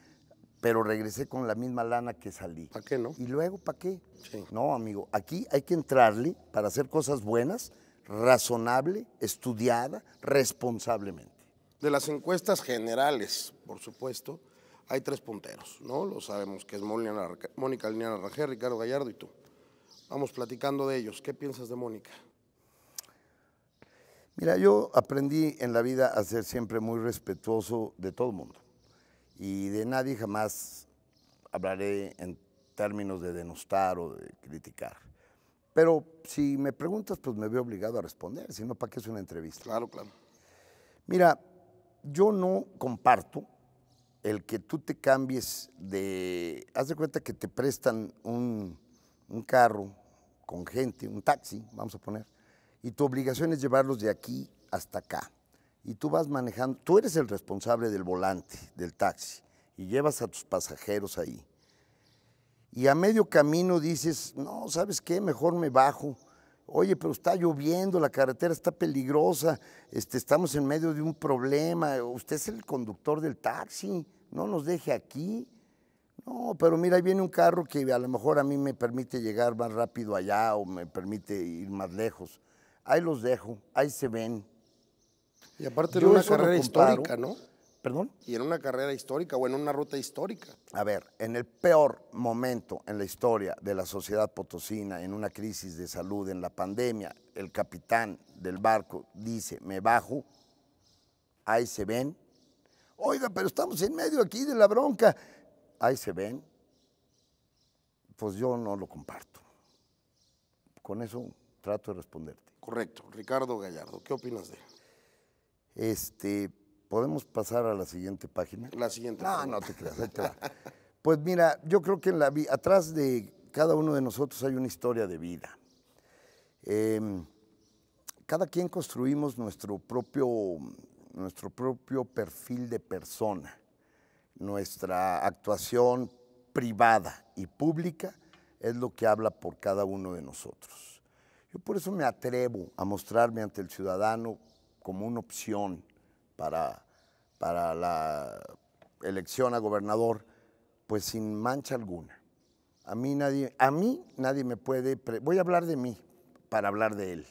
pero regresé con la misma lana que salí. ¿Para qué no? Y luego, ¿para qué? Sí. No, amigo, aquí hay que entrarle para hacer cosas buenas, razonable, estudiada, responsablemente. De las encuestas generales, por supuesto, hay tres punteros, ¿no? Lo sabemos, que es Mónica Liniana Rajé, Ricardo Gallardo y tú. Vamos platicando de ellos. ¿Qué piensas de Mónica? Mira, yo aprendí en la vida a ser siempre muy respetuoso de todo el mundo y de nadie jamás hablaré en términos de denostar o de criticar. Pero si me preguntas, pues me veo obligado a responder, si no, ¿para qué es una entrevista? Claro, claro. Mira, yo no comparto el que tú te cambies de... Haz de cuenta que te prestan un, un carro con gente, un taxi, vamos a poner, y tu obligación es llevarlos de aquí hasta acá y tú vas manejando, tú eres el responsable del volante, del taxi, y llevas a tus pasajeros ahí. Y a medio camino dices, no, ¿sabes qué? Mejor me bajo. Oye, pero está lloviendo, la carretera está peligrosa, este, estamos en medio de un problema, usted es el conductor del taxi, no nos deje aquí. No, pero mira, ahí viene un carro que a lo mejor a mí me permite llegar más rápido allá o me permite ir más lejos. Ahí los dejo, ahí se ven, y aparte de una carrera histórica, ¿no? ¿Perdón? Y en una carrera histórica o en una ruta histórica. A ver, en el peor momento en la historia de la sociedad potosina, en una crisis de salud, en la pandemia, el capitán del barco dice, me bajo, ahí se ven. Oiga, pero estamos en medio aquí de la bronca. Ahí se ven. Pues yo no lo comparto. Con eso trato de responderte. Correcto. Ricardo Gallardo, ¿qué opinas de él? Este, ¿Podemos pasar a la siguiente página? La siguiente. No, no te creas. [LAUGHS] Pues mira, yo creo que atrás de cada uno de nosotros hay una historia de vida. Em, cada quien construimos nuestro propio, nuestro propio perfil de persona. Nuestra actuación privada y pública es lo que habla por cada uno de nosotros. Yo por eso me atrevo a mostrarme ante el ciudadano como una opción para, para la elección a gobernador, pues sin mancha alguna. A mí nadie, a mí nadie me puede, voy a hablar de mí para hablar de él.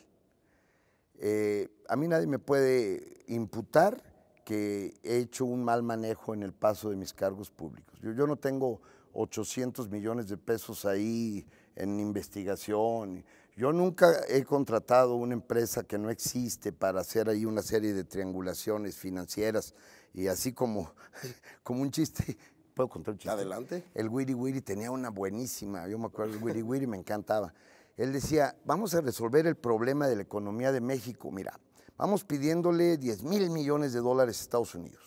Eh, a mí nadie me puede imputar que he hecho un mal manejo en el paso de mis cargos públicos. Yo, yo no tengo 800 millones de pesos ahí en investigación. Yo nunca he contratado una empresa que no existe para hacer ahí una serie de triangulaciones financieras y así como, [LAUGHS] como un chiste. ¿Puedo contar un chiste? Adelante. El Wiri Wiri tenía una buenísima, yo me acuerdo, el Wiri Wiri me encantaba. Él decía, vamos a resolver el problema de la economía de México. Mira, vamos pidiéndole 10 mil millones de dólares a Estados Unidos.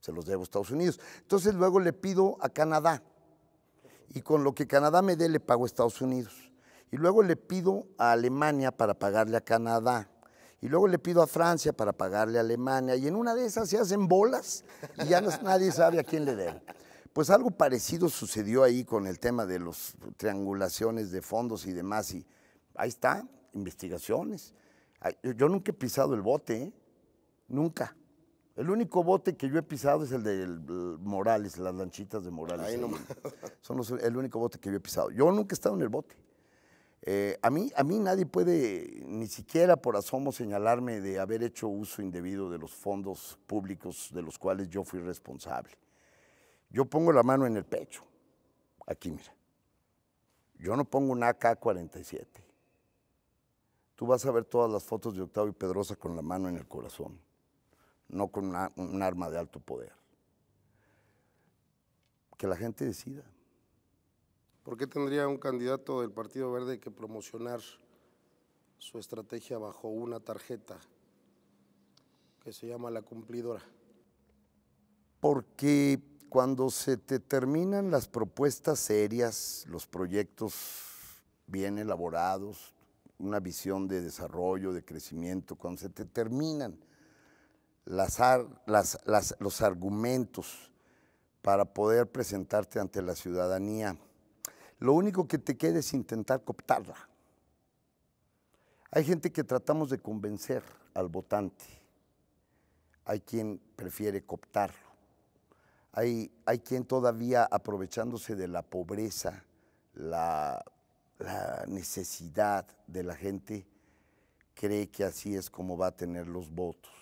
Se los debo a Estados Unidos. Entonces luego le pido a Canadá y con lo que Canadá me dé le pago a Estados Unidos y luego le pido a Alemania para pagarle a Canadá. Y luego le pido a Francia para pagarle a Alemania. Y en una de esas se hacen bolas y ya nadie sabe a quién le den. Pues algo parecido sucedió ahí con el tema de las triangulaciones de fondos y demás. Y ahí está, investigaciones. Yo nunca he pisado el bote, ¿eh? nunca. El único bote que yo he pisado es el de Morales, las lanchitas de Morales. Son los, el único bote que yo he pisado. Yo nunca he estado en el bote. Eh, a, mí, a mí nadie puede ni siquiera por asomo señalarme de haber hecho uso indebido de los fondos públicos de los cuales yo fui responsable. Yo pongo la mano en el pecho, aquí mira. Yo no pongo una AK-47. Tú vas a ver todas las fotos de Octavio Pedrosa con la mano en el corazón, no con un arma de alto poder. Que la gente decida. ¿Por qué tendría un candidato del Partido Verde que promocionar su estrategia bajo una tarjeta que se llama la cumplidora? Porque cuando se te terminan las propuestas serias, los proyectos bien elaborados, una visión de desarrollo, de crecimiento, cuando se te terminan las, los argumentos para poder presentarte ante la ciudadanía, lo único que te queda es intentar cooptarla. Hay gente que tratamos de convencer al votante. Hay quien prefiere cooptarlo. Hay, hay quien todavía aprovechándose de la pobreza, la necesidad de la gente, cree que así es como va a tener los votos.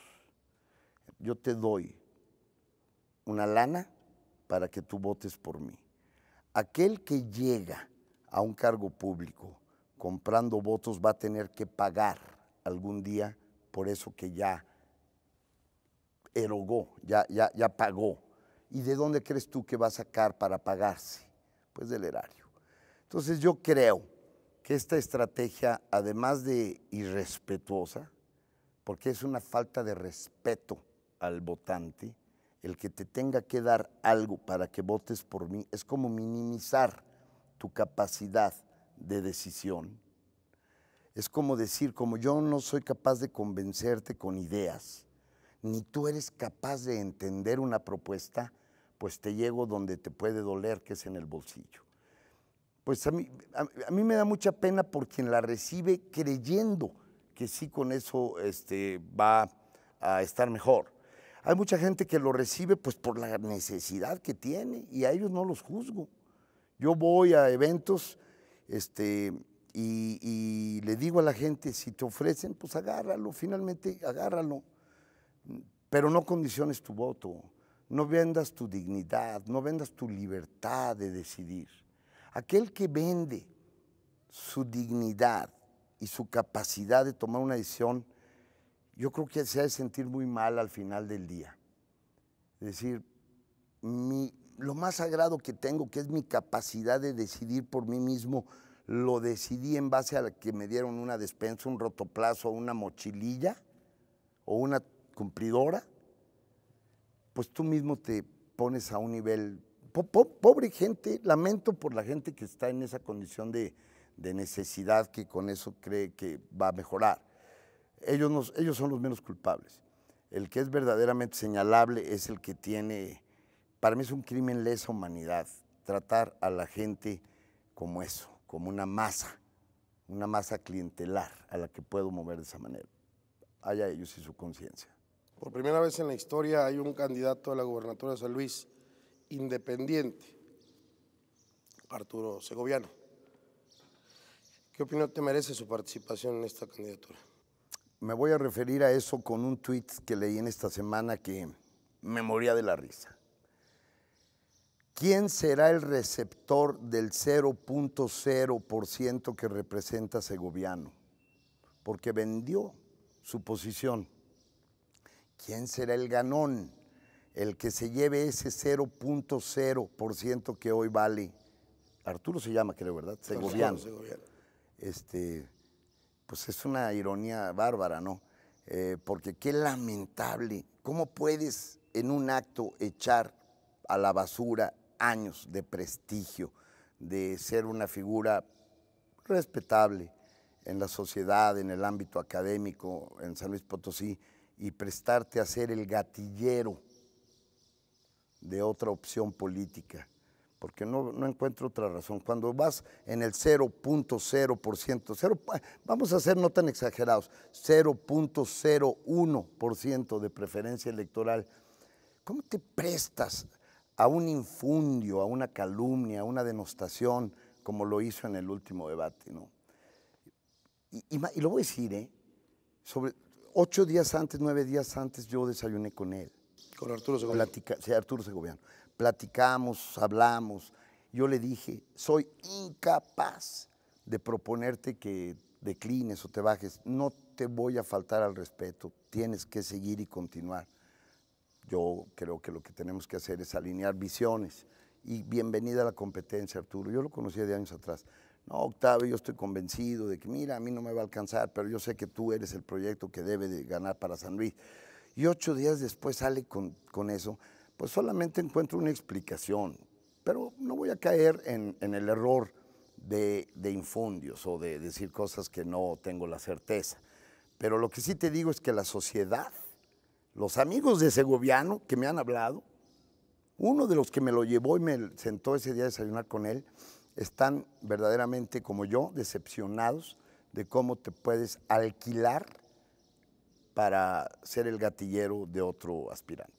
Yo te doy una lana para que tú votes por mí aquel que llega a un cargo público comprando votos va a tener que pagar algún día por eso que ya erogó, ya, ya, ya pagó. ¿Y de dónde crees tú que va a sacar para pagarse? Pues del erario. Entonces yo creo que esta estrategia, además de irrespetuosa, porque es una falta de respeto al votante, el que te tenga que dar algo para que votes por mí es como minimizar tu capacidad de decisión. Es como decir, como yo no soy capaz de convencerte con ideas, ni tú eres capaz de entender una propuesta, pues te llego donde te puede doler, que es en el bolsillo. Pues a mí, me da mucha pena por quien la recibe creyendo que sí con eso este, va a estar mejor. Hay mucha gente que lo recibe pues por la necesidad que tiene y a ellos no los juzgo. Yo voy a eventos este, y, y le digo a la gente, si te ofrecen, pues agárralo, finalmente agárralo, pero no condiciones tu voto, no vendas tu dignidad, no vendas tu libertad de decidir. Aquel que vende su dignidad y su capacidad de tomar una decisión yo creo que se ha de sentir muy mal al final del día. Es decir, lo más sagrado que tengo, que es mi capacidad de decidir por mí mismo, lo decidí en base a que me dieron una despensa, un rotoplazo, una mochililla o una cumplidora, pues tú mismo te pones a un nivel... Pobre gente, lamento por la gente que está en esa condición de necesidad que con eso cree que va a mejorar ellos, son los menos culpables. El que es verdaderamente señalable es el que tiene, para mí es un crimen lesa humanidad, tratar a la gente como eso, como una masa, una masa clientelar a la que puedo mover de esa manera. Allá ellos y su conciencia. Por primera vez en la historia hay un candidato a la gubernatura de San Luis independiente, Arturo Segoviano. ¿Qué opinión te merece su participación en esta candidatura? me voy a referir a eso con un tweet que leí en esta semana que me moría de la risa. ¿Quién será el receptor del 0.0% que representa Segoviano? Porque vendió su posición. ¿Quién será el ganón? El que se lleve ese 0.0% que hoy vale. Arturo se llama, creo, ¿verdad? Segoviano. Segoviano. Este, pues es una ironía bárbara, ¿no? Eh, porque qué lamentable, ¿cómo puedes en un acto echar a la basura años de prestigio, de ser una figura respetable en la sociedad, en el ámbito académico, en San Luis Potosí, y prestarte a ser el gatillero de otra opción política? porque no, encuentro otra razón. Cuando vas en el 0.0%, vamos a ser no tan exagerados, 0.01% de preferencia electoral, ¿cómo te prestas a un infundio, a una calumnia, a una denostación como lo hizo en el último debate? ¿no? Y, lo voy a decir, ¿eh? ocho días antes, nueve días antes, yo desayuné con él. Con Arturo Segoviano. sí, Arturo Segoviano. Platicamos, hablamos. Yo le dije, soy incapaz de proponerte que declines o te bajes. No te voy a faltar al respeto. Tienes que seguir y continuar. Yo creo que lo que tenemos que hacer es alinear visiones. Y bienvenida a la competencia, Arturo. Yo lo conocía de años atrás. No, Octavio, yo estoy convencido de que, mira, a mí no me va a alcanzar, pero yo sé que tú eres el proyecto que debe de ganar para San Luis y ocho días después sale con, eso, pues solamente encuentro una explicación. Pero no voy a caer en, el error de, de, infundios o de decir cosas que no tengo la certeza. Pero lo que sí te digo es que la sociedad, los amigos de Segoviano que me han hablado, uno de los que me lo llevó y me sentó ese día a desayunar con él, están verdaderamente como yo decepcionados de cómo te puedes alquilar para ser el gatillero de otro aspirante.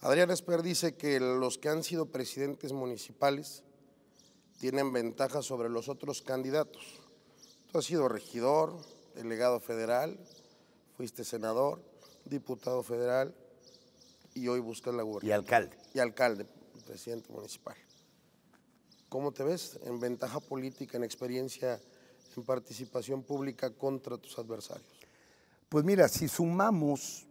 Adrián Esper dice que los que han sido presidentes municipales tienen ventaja sobre los otros candidatos. Tú has sido regidor, delegado federal, fuiste senador, diputado federal y hoy buscas la gubernatura. Y alcalde. Y alcalde, presidente municipal. ¿Cómo te ves en ventaja política, en experiencia, en participación pública contra tus adversarios? Pues mira, si sumamos,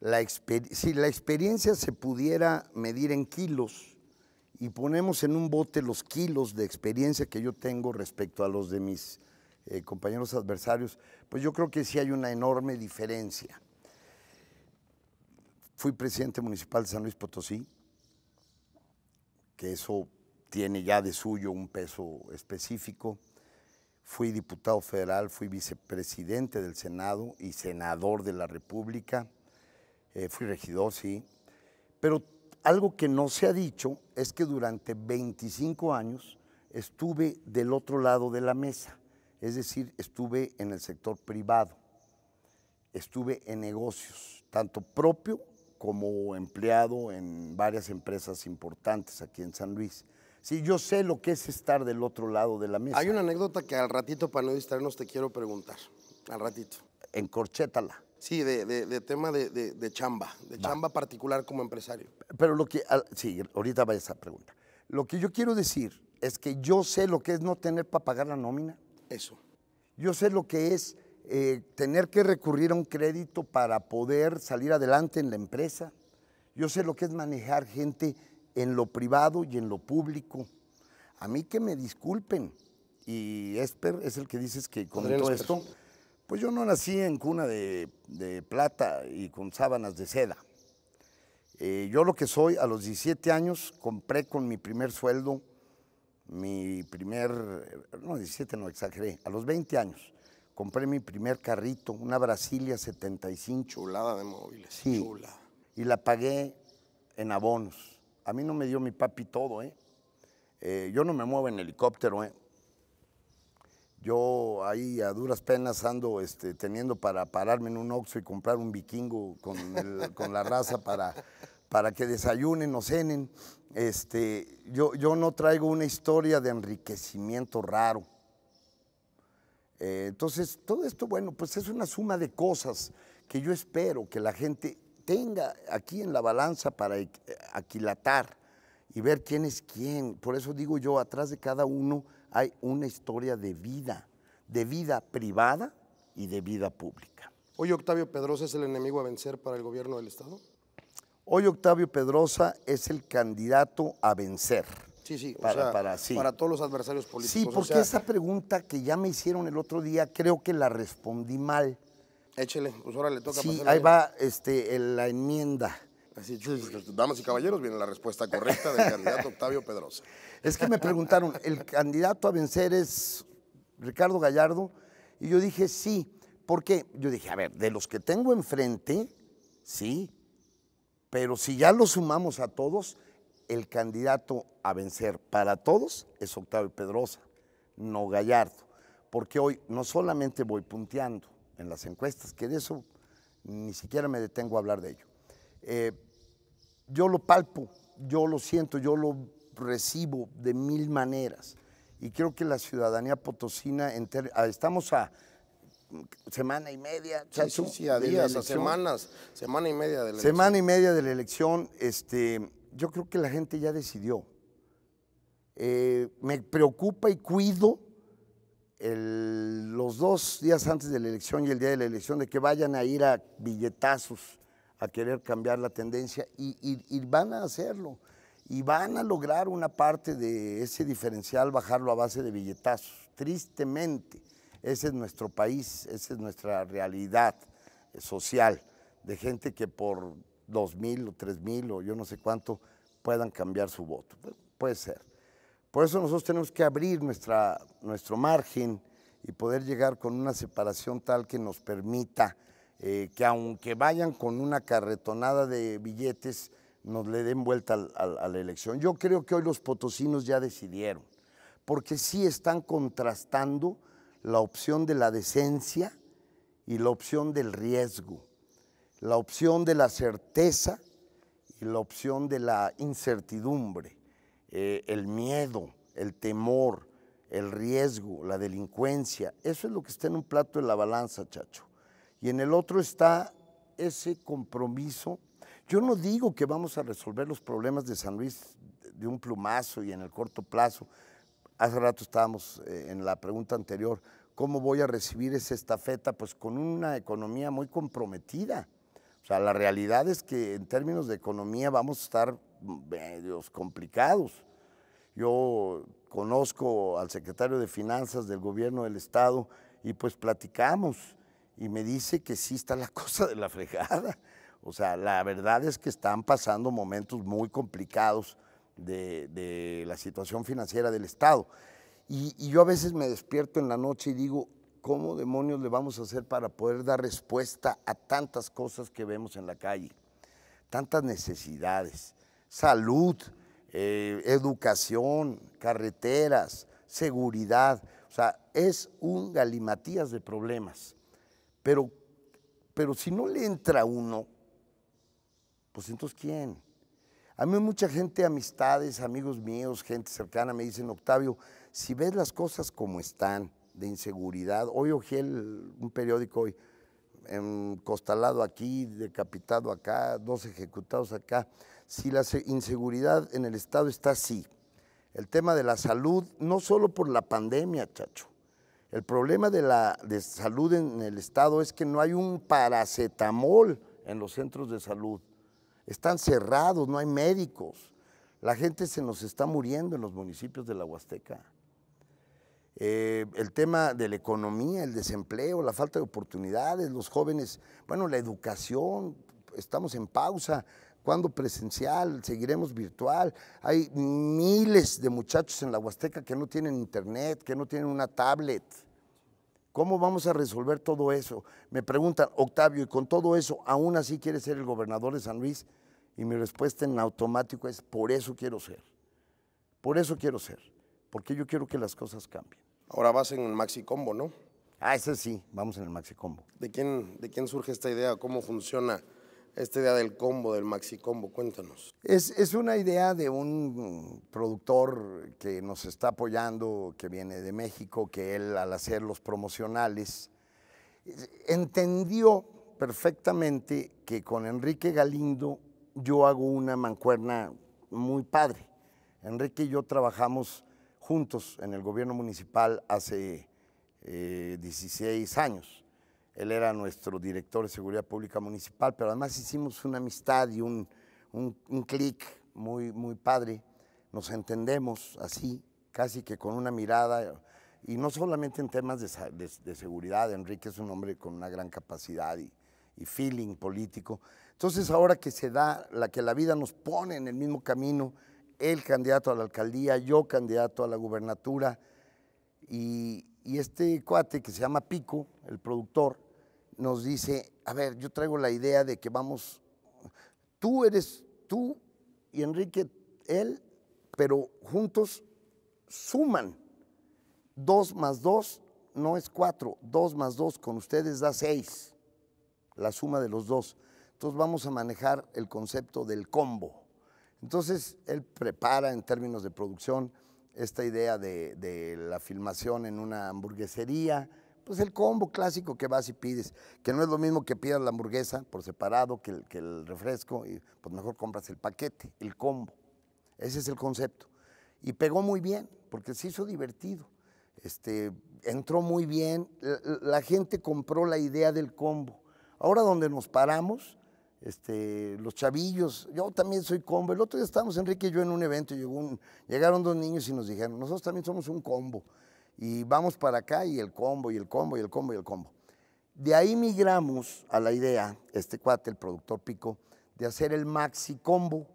la si la experiencia se pudiera medir en kilos y ponemos en un bote los kilos de experiencia que yo tengo respecto a los de mis eh, compañeros adversarios, pues yo creo que sí hay una enorme diferencia. Fui presidente municipal de San Luis Potosí, que eso tiene ya de suyo un peso específico fui diputado federal, fui vicepresidente del Senado y senador de la República, eh, fui regidor, sí, pero algo que no se ha dicho es que durante 25 años estuve del otro lado de la mesa, es decir, estuve en el sector privado, estuve en negocios, tanto propio como empleado en varias empresas importantes aquí en San Luis. Sí, yo sé lo que es estar del otro lado de la mesa. Hay una anécdota que al ratito, para no distraernos, te quiero preguntar. Al ratito. Encorchétala. Sí, de, de tema de, chamba, de chamba particular como empresario. Pero lo que, sí, ahorita va esa pregunta. Lo que yo quiero decir es que yo sé lo que es no tener para pagar la nómina. Eso. Yo sé lo que es eh, tener que recurrir a un crédito para poder salir adelante en la empresa. Yo sé lo que es manejar gente en lo privado y en lo público. A mí que me disculpen, y Esper es el que dices que con todo esto, pues yo no nací en cuna de, plata y con sábanas de seda. Eh, yo lo que soy, a los 17 años compré con mi primer sueldo, mi primer, no 17 no exageré, a los 20 años compré mi primer carrito, una Brasilia 75. Chulada de móviles. Sí. Y la pagué en abonos. A mí no me dio mi papi todo, ¿eh? ¿eh? yo no me muevo en helicóptero, ¿eh? Yo ahí a duras penas ando este, teniendo para pararme en un Oxo y comprar un vikingo [LAUGHS] con, la raza para, para que desayunen o cenen. Este, yo, yo no traigo una historia de enriquecimiento raro. Eh, entonces, todo esto, bueno, pues es una suma de cosas que yo espero que la gente tenga aquí en la balanza para e-, aquilatar y ver quién es quién. Por eso digo yo, atrás de cada uno hay una historia de vida, de vida privada y de vida pública. ¿Hoy Octavio Pedrosa es el enemigo a vencer para el gobierno del Estado? Hoy Octavio Pedrosa es el candidato a vencer. Sí, sí, para, para todos los adversarios políticos. Sí, porque esa pregunta que ya me hicieron el otro día, creo que la respondí mal. Échele, pues ahora le toca sí, Ahí va este, la enmienda. Así, damas y caballeros, viene la respuesta correcta del candidato Octavio Pedrosa. Es que me preguntaron, ¿el candidato a vencer es Ricardo Gallardo? Y yo dije, sí, ¿por qué? yo dije, a ver, de los que tengo enfrente, sí, pero si ya lo sumamos a todos, el candidato a vencer para todos es Octavio Pedrosa, no Gallardo, porque hoy no solamente voy punteando, en las encuestas, que de eso ni siquiera me detengo a hablar de ello. Eh, yo lo palpo, yo lo siento, yo lo recibo de mil maneras y creo que la ciudadanía potosina, ah, estamos a semana y media, a días, a semanas, semana y media de la elección. Semana y media de la elección, este, yo creo que la gente ya decidió. Eh, me preocupa y cuido los dos días antes de la elección y el día de la elección, de que vayan a ir a billetazos a querer cambiar la tendencia y van a hacerlo. Y van a lograr una parte de ese diferencial bajarlo a base de billetazos, tristemente. Ese es nuestro país, esa es nuestra realidad social, de gente que por dos mil o tres mil o yo no sé cuánto puedan cambiar su voto. Puede ser. Por eso nosotros tenemos que abrir nuestro margen y poder llegar con una separación tal que nos permita eh, que aunque vayan con una carretonada de billetes, nos le den vuelta a la elección. Yo creo que hoy los potosinos ya decidieron, porque sí están contrastando la opción de la decencia y la opción del riesgo, la opción de la certeza y la opción de la incertidumbre. Eh, el miedo, el temor, el riesgo, la delincuencia. Eso es lo que está en un plato de la balanza, chacho. Y en el otro está ese compromiso. Yo no digo que vamos a resolver los problemas de San Luis de un plumazo y en el corto plazo. Hace rato estábamos eh, en la pregunta anterior, ¿cómo voy a recibir esa estafeta? Pues con una economía muy comprometida. O sea, la realidad es que en términos de economía vamos a estar medios complicados. Yo conozco al secretario de Finanzas del gobierno del Estado y pues platicamos y me dice que sí está la [LAUGHS] cosa de la fregada. O sea, la verdad es que están pasando momentos muy complicados de, la situación financiera del Estado. Y, y, yo a veces me despierto en la noche y digo, ¿cómo demonios le vamos a hacer para poder dar respuesta a tantas cosas que vemos en la calle? Tantas necesidades, salud, eh, educación, carreteras, seguridad. O sea, es un galimatías de problemas. Pero, pero si no le entra uno, pues entonces ¿quién? A mí mucha gente, amistades, amigos míos, gente cercana me dicen, Octavio, si ves las cosas como están, de inseguridad, hoy ojé un periódico hoy, costalado aquí, decapitado acá, dos ejecutados acá, si la inseguridad en el Estado está así, el tema de la salud, no solo por la pandemia, chacho, el problema de la salud en el Estado es que no hay un paracetamol en los centros de salud. Están cerrados, no hay médicos. La gente se nos está muriendo en los municipios de la Huasteca. Eh, el tema de la economía, el desempleo, la falta de oportunidades, los jóvenes, bueno, la educación, estamos en pausa cuándo presencial, seguiremos virtual. Hay miles de muchachos en la Huasteca que no tienen internet, que no tienen una tablet. ¿Cómo vamos a resolver todo eso? Me preguntan, Octavio, ¿y con todo eso aún así quieres ser el gobernador de San Luis? Y mi respuesta en automático es, por eso quiero ser. Por eso quiero ser. Porque yo quiero que las cosas cambien. Ahora vas en el Maxi Combo, ¿no? Ah, ese sí, vamos en el Maxi Combo. ¿De quién, de quién surge esta idea? ¿Cómo funciona? esta idea del combo, del maxi combo? Cuéntanos. Es, una idea de un productor que nos está apoyando, que viene de México, que él al hacer los promocionales entendió perfectamente que con Enrique Galindo yo hago una mancuerna muy padre. Enrique y yo trabajamos juntos en el gobierno municipal hace 16 eh, años. Él era nuestro director de Seguridad Pública Municipal, pero además hicimos una amistad y un, un, clic muy, muy padre. Nos entendemos así, casi que con una mirada, y no solamente en temas de, seguridad. Enrique es un hombre con una gran capacidad y, feeling político. Entonces ahora que se da, la que la vida nos pone en el mismo camino, él candidato a la alcaldía, yo candidato a la gubernatura, y, y este cuate que se llama Pico, el productor, nos dice, a ver, yo traigo la idea de que vamos, tú eres tú y Enrique él, pero juntos suman. Dos más dos no es cuatro, dos más dos con ustedes da seis, la suma de los dos. Entonces vamos a manejar el concepto del combo. Entonces él prepara en términos de producción esta idea de, de la filmación en una hamburguesería, pues el combo clásico que vas y pides, que no es lo mismo que pidas la hamburguesa por separado que el, refresco, y pues mejor compras el paquete, el combo. Ese es el concepto. Y pegó muy bien, porque se hizo divertido. Este, entró muy bien, la, gente compró la idea del combo. Ahora donde nos paramos, este, los chavillos, yo también soy combo. El otro día estábamos Enrique y yo en un evento, llegó un, llegaron dos niños y nos dijeron, nosotros también somos un combo y vamos para acá y el combo y el combo y el combo y el combo. De ahí migramos a la idea, este cuate, el productor Pico, de hacer el maxi combo,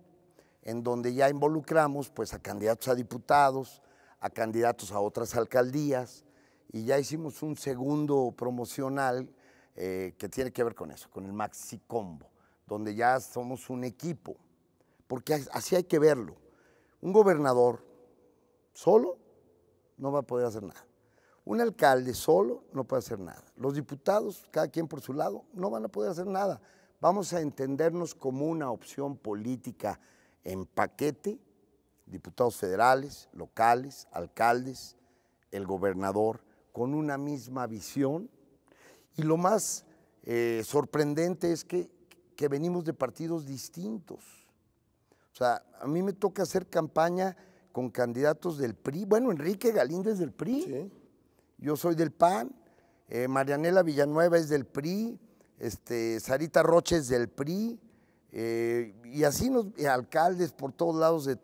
en donde ya involucramos pues a candidatos a diputados, a candidatos a otras alcaldías, y ya hicimos un segundo promocional eh, que tiene que ver con eso, con el maxi combo, donde ya somos un equipo, porque así hay que verlo. Un gobernador solo no va a poder hacer nada. Un alcalde solo no puede hacer nada. Los diputados, cada quien por su lado, no van a poder hacer nada. Vamos a entendernos como una opción política en paquete, diputados federales, locales, alcaldes, el gobernador, con una misma visión. Y lo más eh, sorprendente es que, que venimos de partidos distintos. O sea, a mí me toca hacer campaña con candidatos del PRI. Bueno, Enrique es del PRI. Yo soy del PAN. Eh, Marianela Villanueva es del PRI. Este, Sarita Roche es del PRI. Eh, y así nos, alcaldes por todos lados de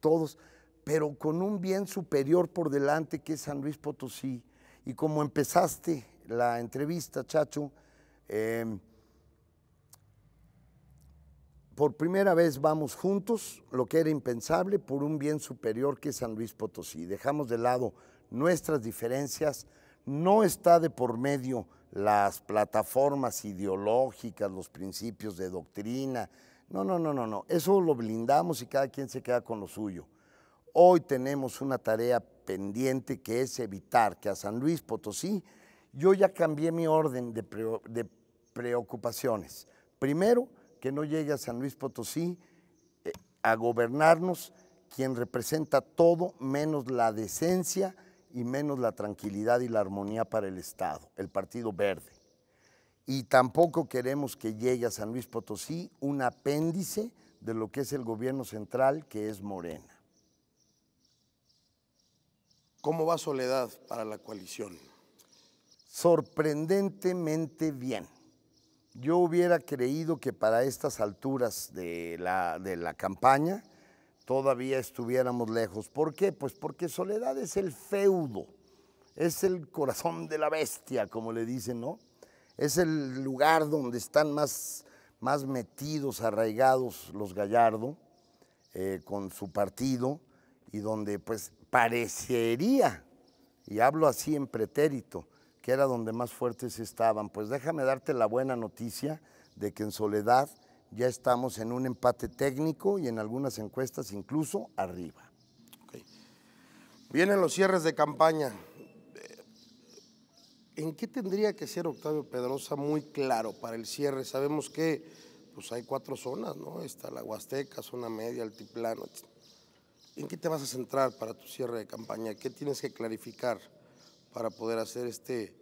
todos, pero con un bien superior por delante que es San Luis Potosí. Y como empezaste la entrevista, Chacho, eh, por primera vez vamos juntos, lo que era impensable, por un bien superior que es San Luis Potosí. Dejamos de lado nuestras diferencias, no está de por medio las plataformas ideológicas, los principios de doctrina. No, no, no, no, no. Eso lo blindamos y cada quien se queda con lo suyo. Hoy tenemos una tarea pendiente que es evitar que a San Luis Potosí, yo ya cambié mi orden de, de preocupaciones. Primero, que no llegue a San Luis Potosí eh, a gobernarnos quien representa todo menos la decencia y menos la tranquilidad y la armonía para el Estado, el Partido Verde. Y tampoco queremos que llegue a San Luis Potosí un apéndice de lo que es el gobierno central, que es Morena. ¿Cómo va Soledad para la coalición? Sorprendentemente bien. Yo hubiera creído que para estas alturas de la, campaña todavía estuviéramos lejos. ¿Por qué? Pues porque Soledad es el feudo, es el corazón de la bestia, como le dicen, ¿no? Es el lugar donde están más, más metidos, arraigados los Gallardo eh, con su partido y donde pues parecería, y hablo así en pretérito, que era donde más fuertes estaban. Pues déjame darte la buena noticia de que en Soledad ya estamos en un empate técnico y en algunas encuestas incluso arriba. Vienen los cierres de campaña. Eh, ¿En qué tendría que ser Octavio Pedrosa muy claro para el cierre? Sabemos que pues hay cuatro zonas, ¿no? Está la Huasteca, zona media, altiplano. ¿En qué te vas a centrar para tu cierre de campaña? ¿Qué tienes que clarificar? para poder hacer este,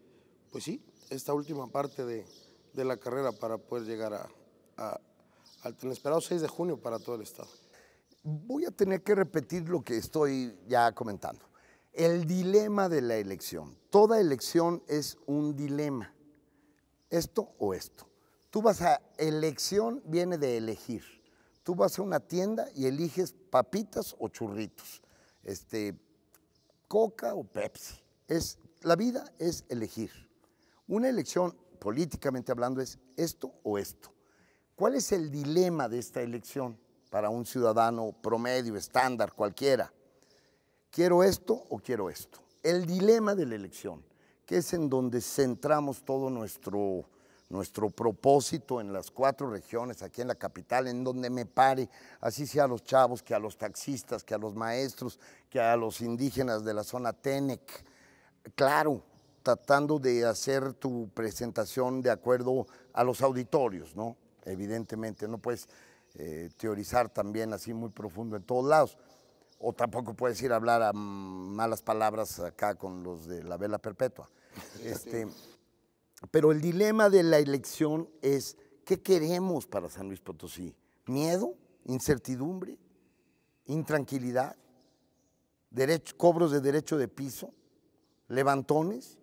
pues sí, esta última parte de, la carrera para poder llegar a, al tan esperado 6 de junio para todo el estado. Voy a tener que repetir lo que estoy ya comentando. El dilema de la elección. Toda elección es un dilema. Esto o esto. Tú vas a elección, viene de elegir. Tú vas a una tienda y eliges papitas o churritos, este, coca o Pepsi la vida es elegir. Una elección, políticamente hablando, es esto o esto. ¿Cuál es el dilema de esta elección para un ciudadano promedio, estándar, cualquiera? ¿Quiero esto o quiero esto? El dilema de la elección, que es en donde centramos todo nuestro, nuestro propósito en las cuatro regiones, aquí en la capital, en donde me pare, así sea a los chavos, que a los taxistas, que a los maestros, que a los indígenas de la zona Tenec, claro, tratando de hacer tu presentación de acuerdo a los auditorios, ¿no? Evidentemente, no puedes eh, teorizar también así muy profundo en todos lados. O tampoco puedes ir a hablar a malas palabras acá con los de la vela perpetua. [LAUGHS] Este, pero el dilema de la elección es, ¿qué queremos para San Luis Potosí? ¿Miedo? ¿Incertidumbre? ¿Intranquilidad? ¿Cobros de derecho de piso? levantones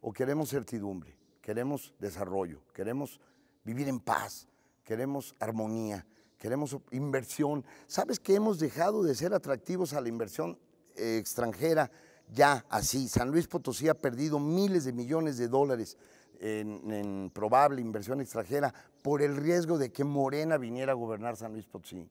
o queremos certidumbre, queremos desarrollo, queremos vivir en paz, queremos armonía, queremos inversión. ¿Sabes que hemos dejado de ser atractivos a la inversión eh, extranjera ya así? San Luis Potosí ha perdido miles de millones de dólares en, probable inversión extranjera por el riesgo de que Morena viniera a gobernar San Luis Potosí.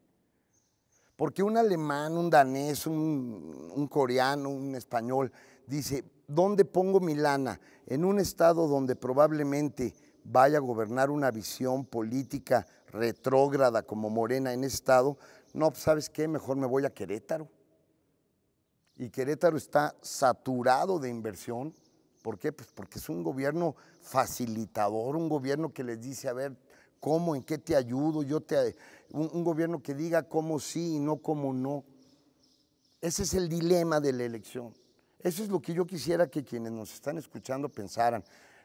Porque un alemán, un danés, un, coreano, un español dice, ¿dónde pongo mi lana? En un estado donde probablemente vaya a gobernar una visión política retrógrada como Morena en ese estado, no, pues, ¿sabes qué? Mejor me voy a Querétaro. Y Querétaro está saturado de inversión. ¿Por qué? Pues porque es un gobierno facilitador, un gobierno que les dice, a ver, ¿cómo? ¿En qué te ayudo? Yo te, un gobierno que diga cómo sí y no cómo no. Ese es el dilema de la elección. Eso es lo que yo quisiera que quienes nos están escuchando pensaran.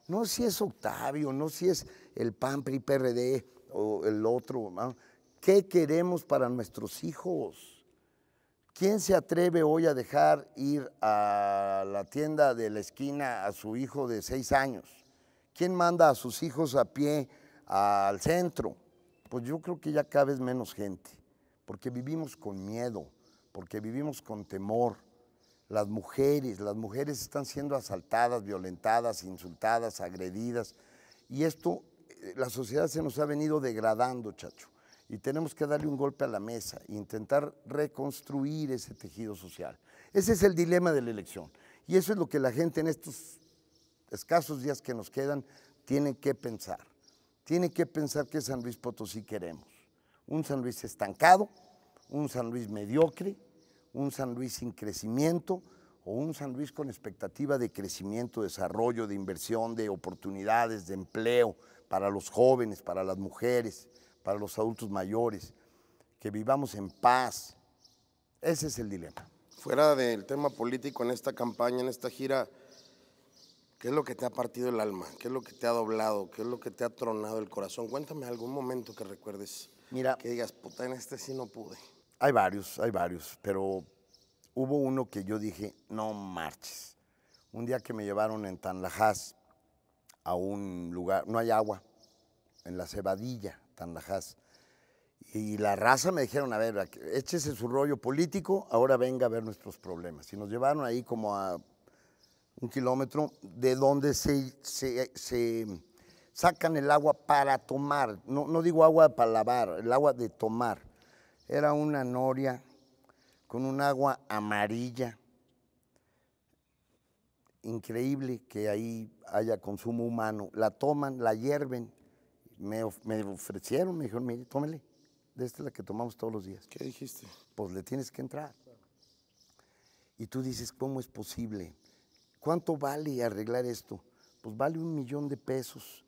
No si es Octavio, no si es el PAN, PRD o el otro. ¿Qué queremos para nuestros hijos? ¿Quién se atreve hoy a dejar ir a la tienda de la esquina a su hijo de seis años? ¿Quién manda a sus hijos a pie al centro? Pues yo creo que ya cada menos gente, porque vivimos con miedo, porque vivimos con temor las mujeres, las mujeres están siendo asaltadas, violentadas, insultadas, agredidas. Y esto, eh, la sociedad se nos ha venido degradando, chacho. Y tenemos que darle un golpe a la mesa, e intentar reconstruir ese tejido social. Ese es el dilema de la elección. Y eso es lo que la gente en estos escasos días que nos quedan tiene que pensar. Tiene que pensar que San Luis Potosí queremos. Un San Luis estancado, un San Luis mediocre, un San Luis sin crecimiento o un San Luis con expectativa de crecimiento, desarrollo, de inversión, de oportunidades, de empleo para los jóvenes, para las mujeres, para los adultos mayores, que vivamos en paz. Ese es el dilema. Fuera del tema político, en esta campaña, en esta gira, ¿qué es lo que te ha partido el alma? ¿Qué es lo que te ha doblado? ¿Qué es lo que te ha tronado el corazón? Cuéntame algún momento que recuerdes. Mira. Que digas, puta, en este sí no pude. Hay varios, hay varios, pero hubo uno que yo dije, no marches. Un día que me llevaron en Tanlajás a un lugar, no hay agua, en la cebadilla, Tanlajás. Y la raza me dijeron, a ver, échese su rollo político, ahora venga a ver nuestros problemas. Y nos llevaron ahí como a un kilómetro de donde se, sacan el agua para tomar. no digo agua para lavar, el agua de tomar. Era una noria con un agua amarilla. Increíble que ahí haya consumo humano. La toman, la hierven. Me, me ofrecieron, me dijeron, mire, tómele. De esta es la que tomamos todos los días. ¿Qué dijiste? Pues le tienes que entrar. Y tú dices, ¿cómo es posible? ¿Cuánto vale arreglar esto? Pues vale un millón de pesos.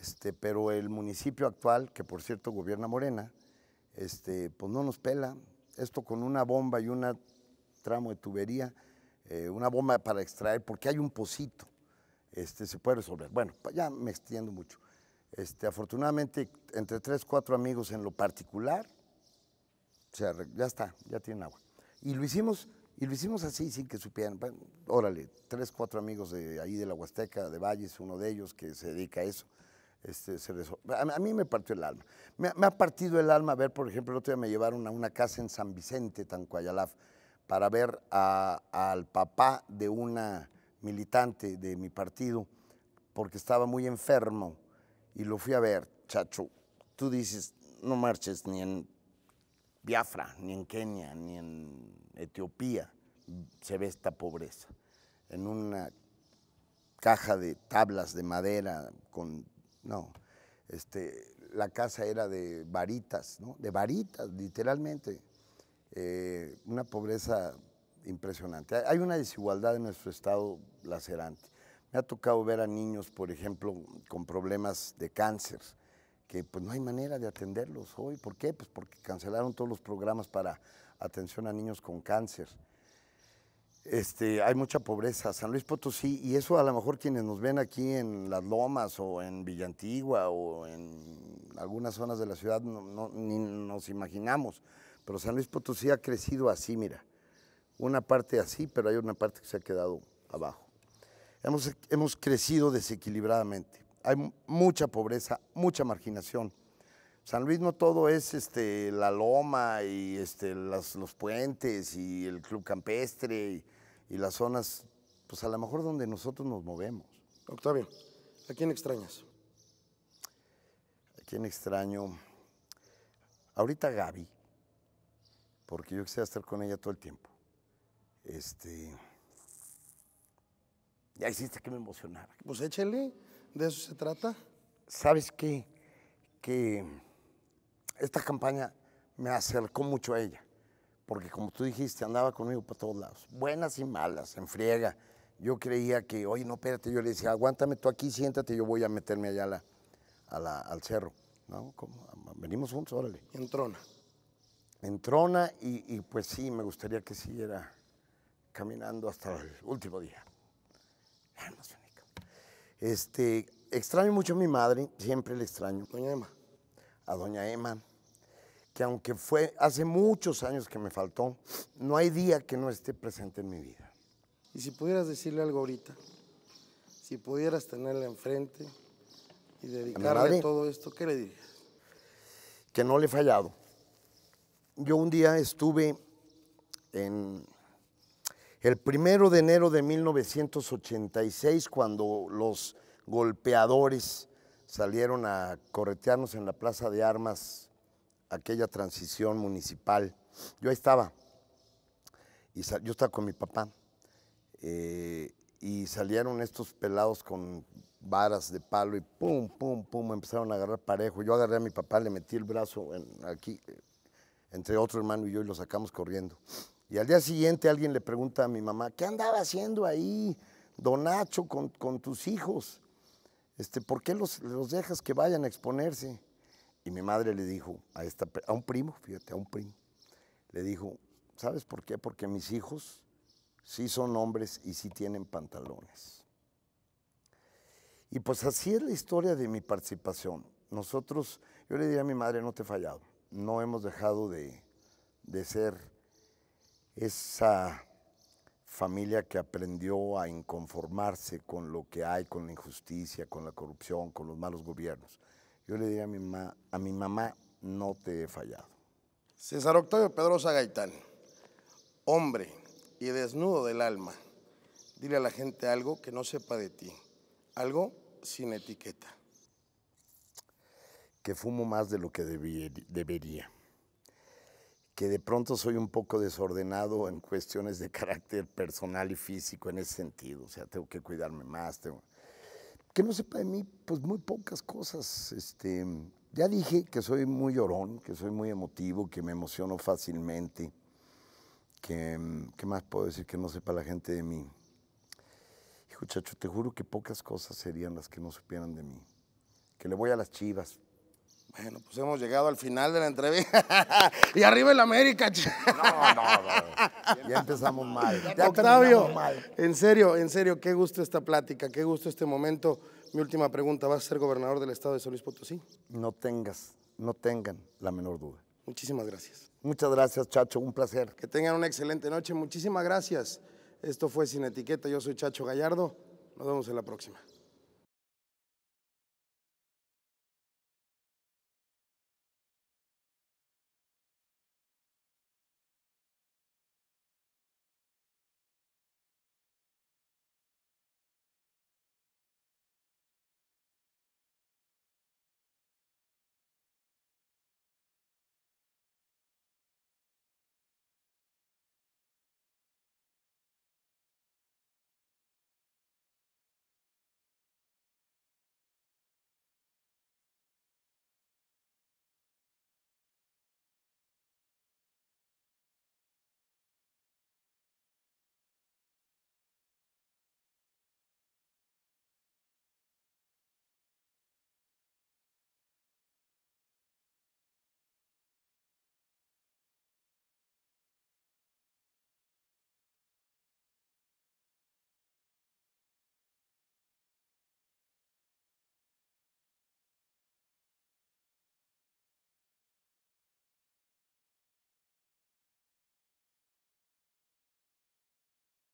Este, pero el municipio actual, que por cierto gobierna Morena, este, pues no nos pela. Esto con una bomba y un tramo de tubería, eh, una bomba para extraer, porque hay un pocito, este, se puede resolver. Bueno, ya me extiendo mucho. Este, afortunadamente, entre tres, cuatro amigos en lo particular, sea, ya está, ya tienen agua. Y lo hicimos, y lo hicimos así, sin que supieran. Bueno, órale, tres, cuatro amigos de ahí de la Huasteca, de Valles, uno de ellos que se dedica a eso. Este, a, mí me partió el alma. Me, ha partido el alma ver, por ejemplo, el otro día me llevaron a una casa en San Vicente, Tancuayalaf, para ver al papá de una militante de mi partido, porque estaba muy enfermo y lo fui a ver, chacho. Tú dices, no marches ni en Biafra, ni en Kenia, ni en Etiopía se ve esta pobreza. En una caja de tablas de madera con no. Este, la casa era de varitas, De varitas, literalmente. Eh, una pobreza impresionante. Hay una desigualdad en nuestro estado lacerante. Me ha tocado ver a niños, por ejemplo, con problemas de cáncer, que pues no hay manera de atenderlos hoy. ¿Por qué? Pues porque cancelaron todos los programas para atención a niños con cáncer. Este, hay mucha pobreza. San Luis Potosí, y eso a lo mejor quienes nos ven aquí en Las Lomas o en Villantigua o en algunas zonas de la ciudad no, ni nos imaginamos. Pero San Luis Potosí ha crecido así, mira. Una parte así, pero hay una parte que se ha quedado abajo. Hemos, hemos crecido desequilibradamente. Hay mucha pobreza, mucha marginación. San Luis no todo es este, la loma y este, los puentes y el club campestre. Y, y las zonas, pues a lo mejor donde nosotros nos movemos. Octavio, ¿a quién extrañas? ¿A quién extraño? Ahorita Gaby, porque yo quisiera estar con ella todo el tiempo. Este. Ya hiciste que me emocionara. Pues échale, de eso se trata. ¿Sabes qué? Que esta campaña me acercó mucho a ella porque como tú dijiste, andaba conmigo por todos lados, buenas y malas, en friega. Yo creía que, oye, no, espérate, yo le decía, aguántame tú aquí, siéntate, yo voy a meterme allá al cerro. ¿No? Venimos juntos, órale. En trona. En trona y, pues sí, me gustaría que siguiera caminando hasta el último día. Este, extraño mucho a mi madre, siempre le extraño. Doña Emma. A doña Emma, que aunque fue hace muchos años que me faltó, no hay día que no esté presente en mi vida. Y si pudieras decirle algo ahorita, si pudieras tenerla enfrente y dedicarle todo esto, ¿qué le dirías? Que no le he fallado. Yo un día estuve en el primero de enero de 1986, cuando los golpeadores salieron a corretearnos en la Plaza de Armas aquella transición municipal. Yo ahí estaba, y yo estaba con mi papá, eh, y salieron estos pelados con varas de palo y pum, pum, pum, empezaron a agarrar parejo. Yo agarré a mi papá, le metí el brazo aquí, eh, entre otro hermano y yo, y lo sacamos corriendo. Y al día siguiente alguien le pregunta a mi mamá, ¿qué andaba haciendo ahí, Donacho, con, con tus hijos? Este, ¿Por qué los dejas que vayan a exponerse? Y mi madre le dijo a, esta, a un primo, fíjate, a un primo, le dijo, ¿sabes por qué? Porque mis hijos sí son hombres y sí tienen pantalones. Y pues así es la historia de mi participación. Nosotros, yo le diría a mi madre, no te he fallado, no hemos dejado de, de ser esa familia que aprendió a inconformarse con lo que hay, con la injusticia, con la corrupción, con los malos gobiernos yo le diría a mi, mamá, a mi mamá, no te he fallado. César Octavio Pedrosa Gaitán, hombre y desnudo del alma, dile a la gente algo que no sepa de ti, algo sin etiqueta. Que fumo más de lo que debería, que de pronto soy un poco desordenado en cuestiones de carácter personal y físico en ese sentido, o sea, tengo que cuidarme más, tengo que no sepa de mí, pues muy pocas cosas. Este, ya dije que soy muy llorón, que soy muy emotivo, que me emociono fácilmente. Que, ¿Qué más puedo decir que no sepa la gente de mí? Y, muchacho, te juro que pocas cosas serían las que no supieran de mí. Que le voy a las chivas, bueno, pues hemos llegado al final de la entrevista. [LAUGHS] y arriba el América. no, no, no. Ya empezamos mal. Octavio, en serio, en serio, qué gusto esta plática, qué gusto este momento. Mi última pregunta, ¿vas a ser gobernador del estado de San Potosí? No tengas, no tengan la menor duda. Muchísimas gracias. Muchas gracias, Chacho, un placer. Que tengan una excelente noche. Muchísimas gracias. Esto fue Sin Etiqueta. Yo soy Chacho Gallardo. Nos vemos en la próxima.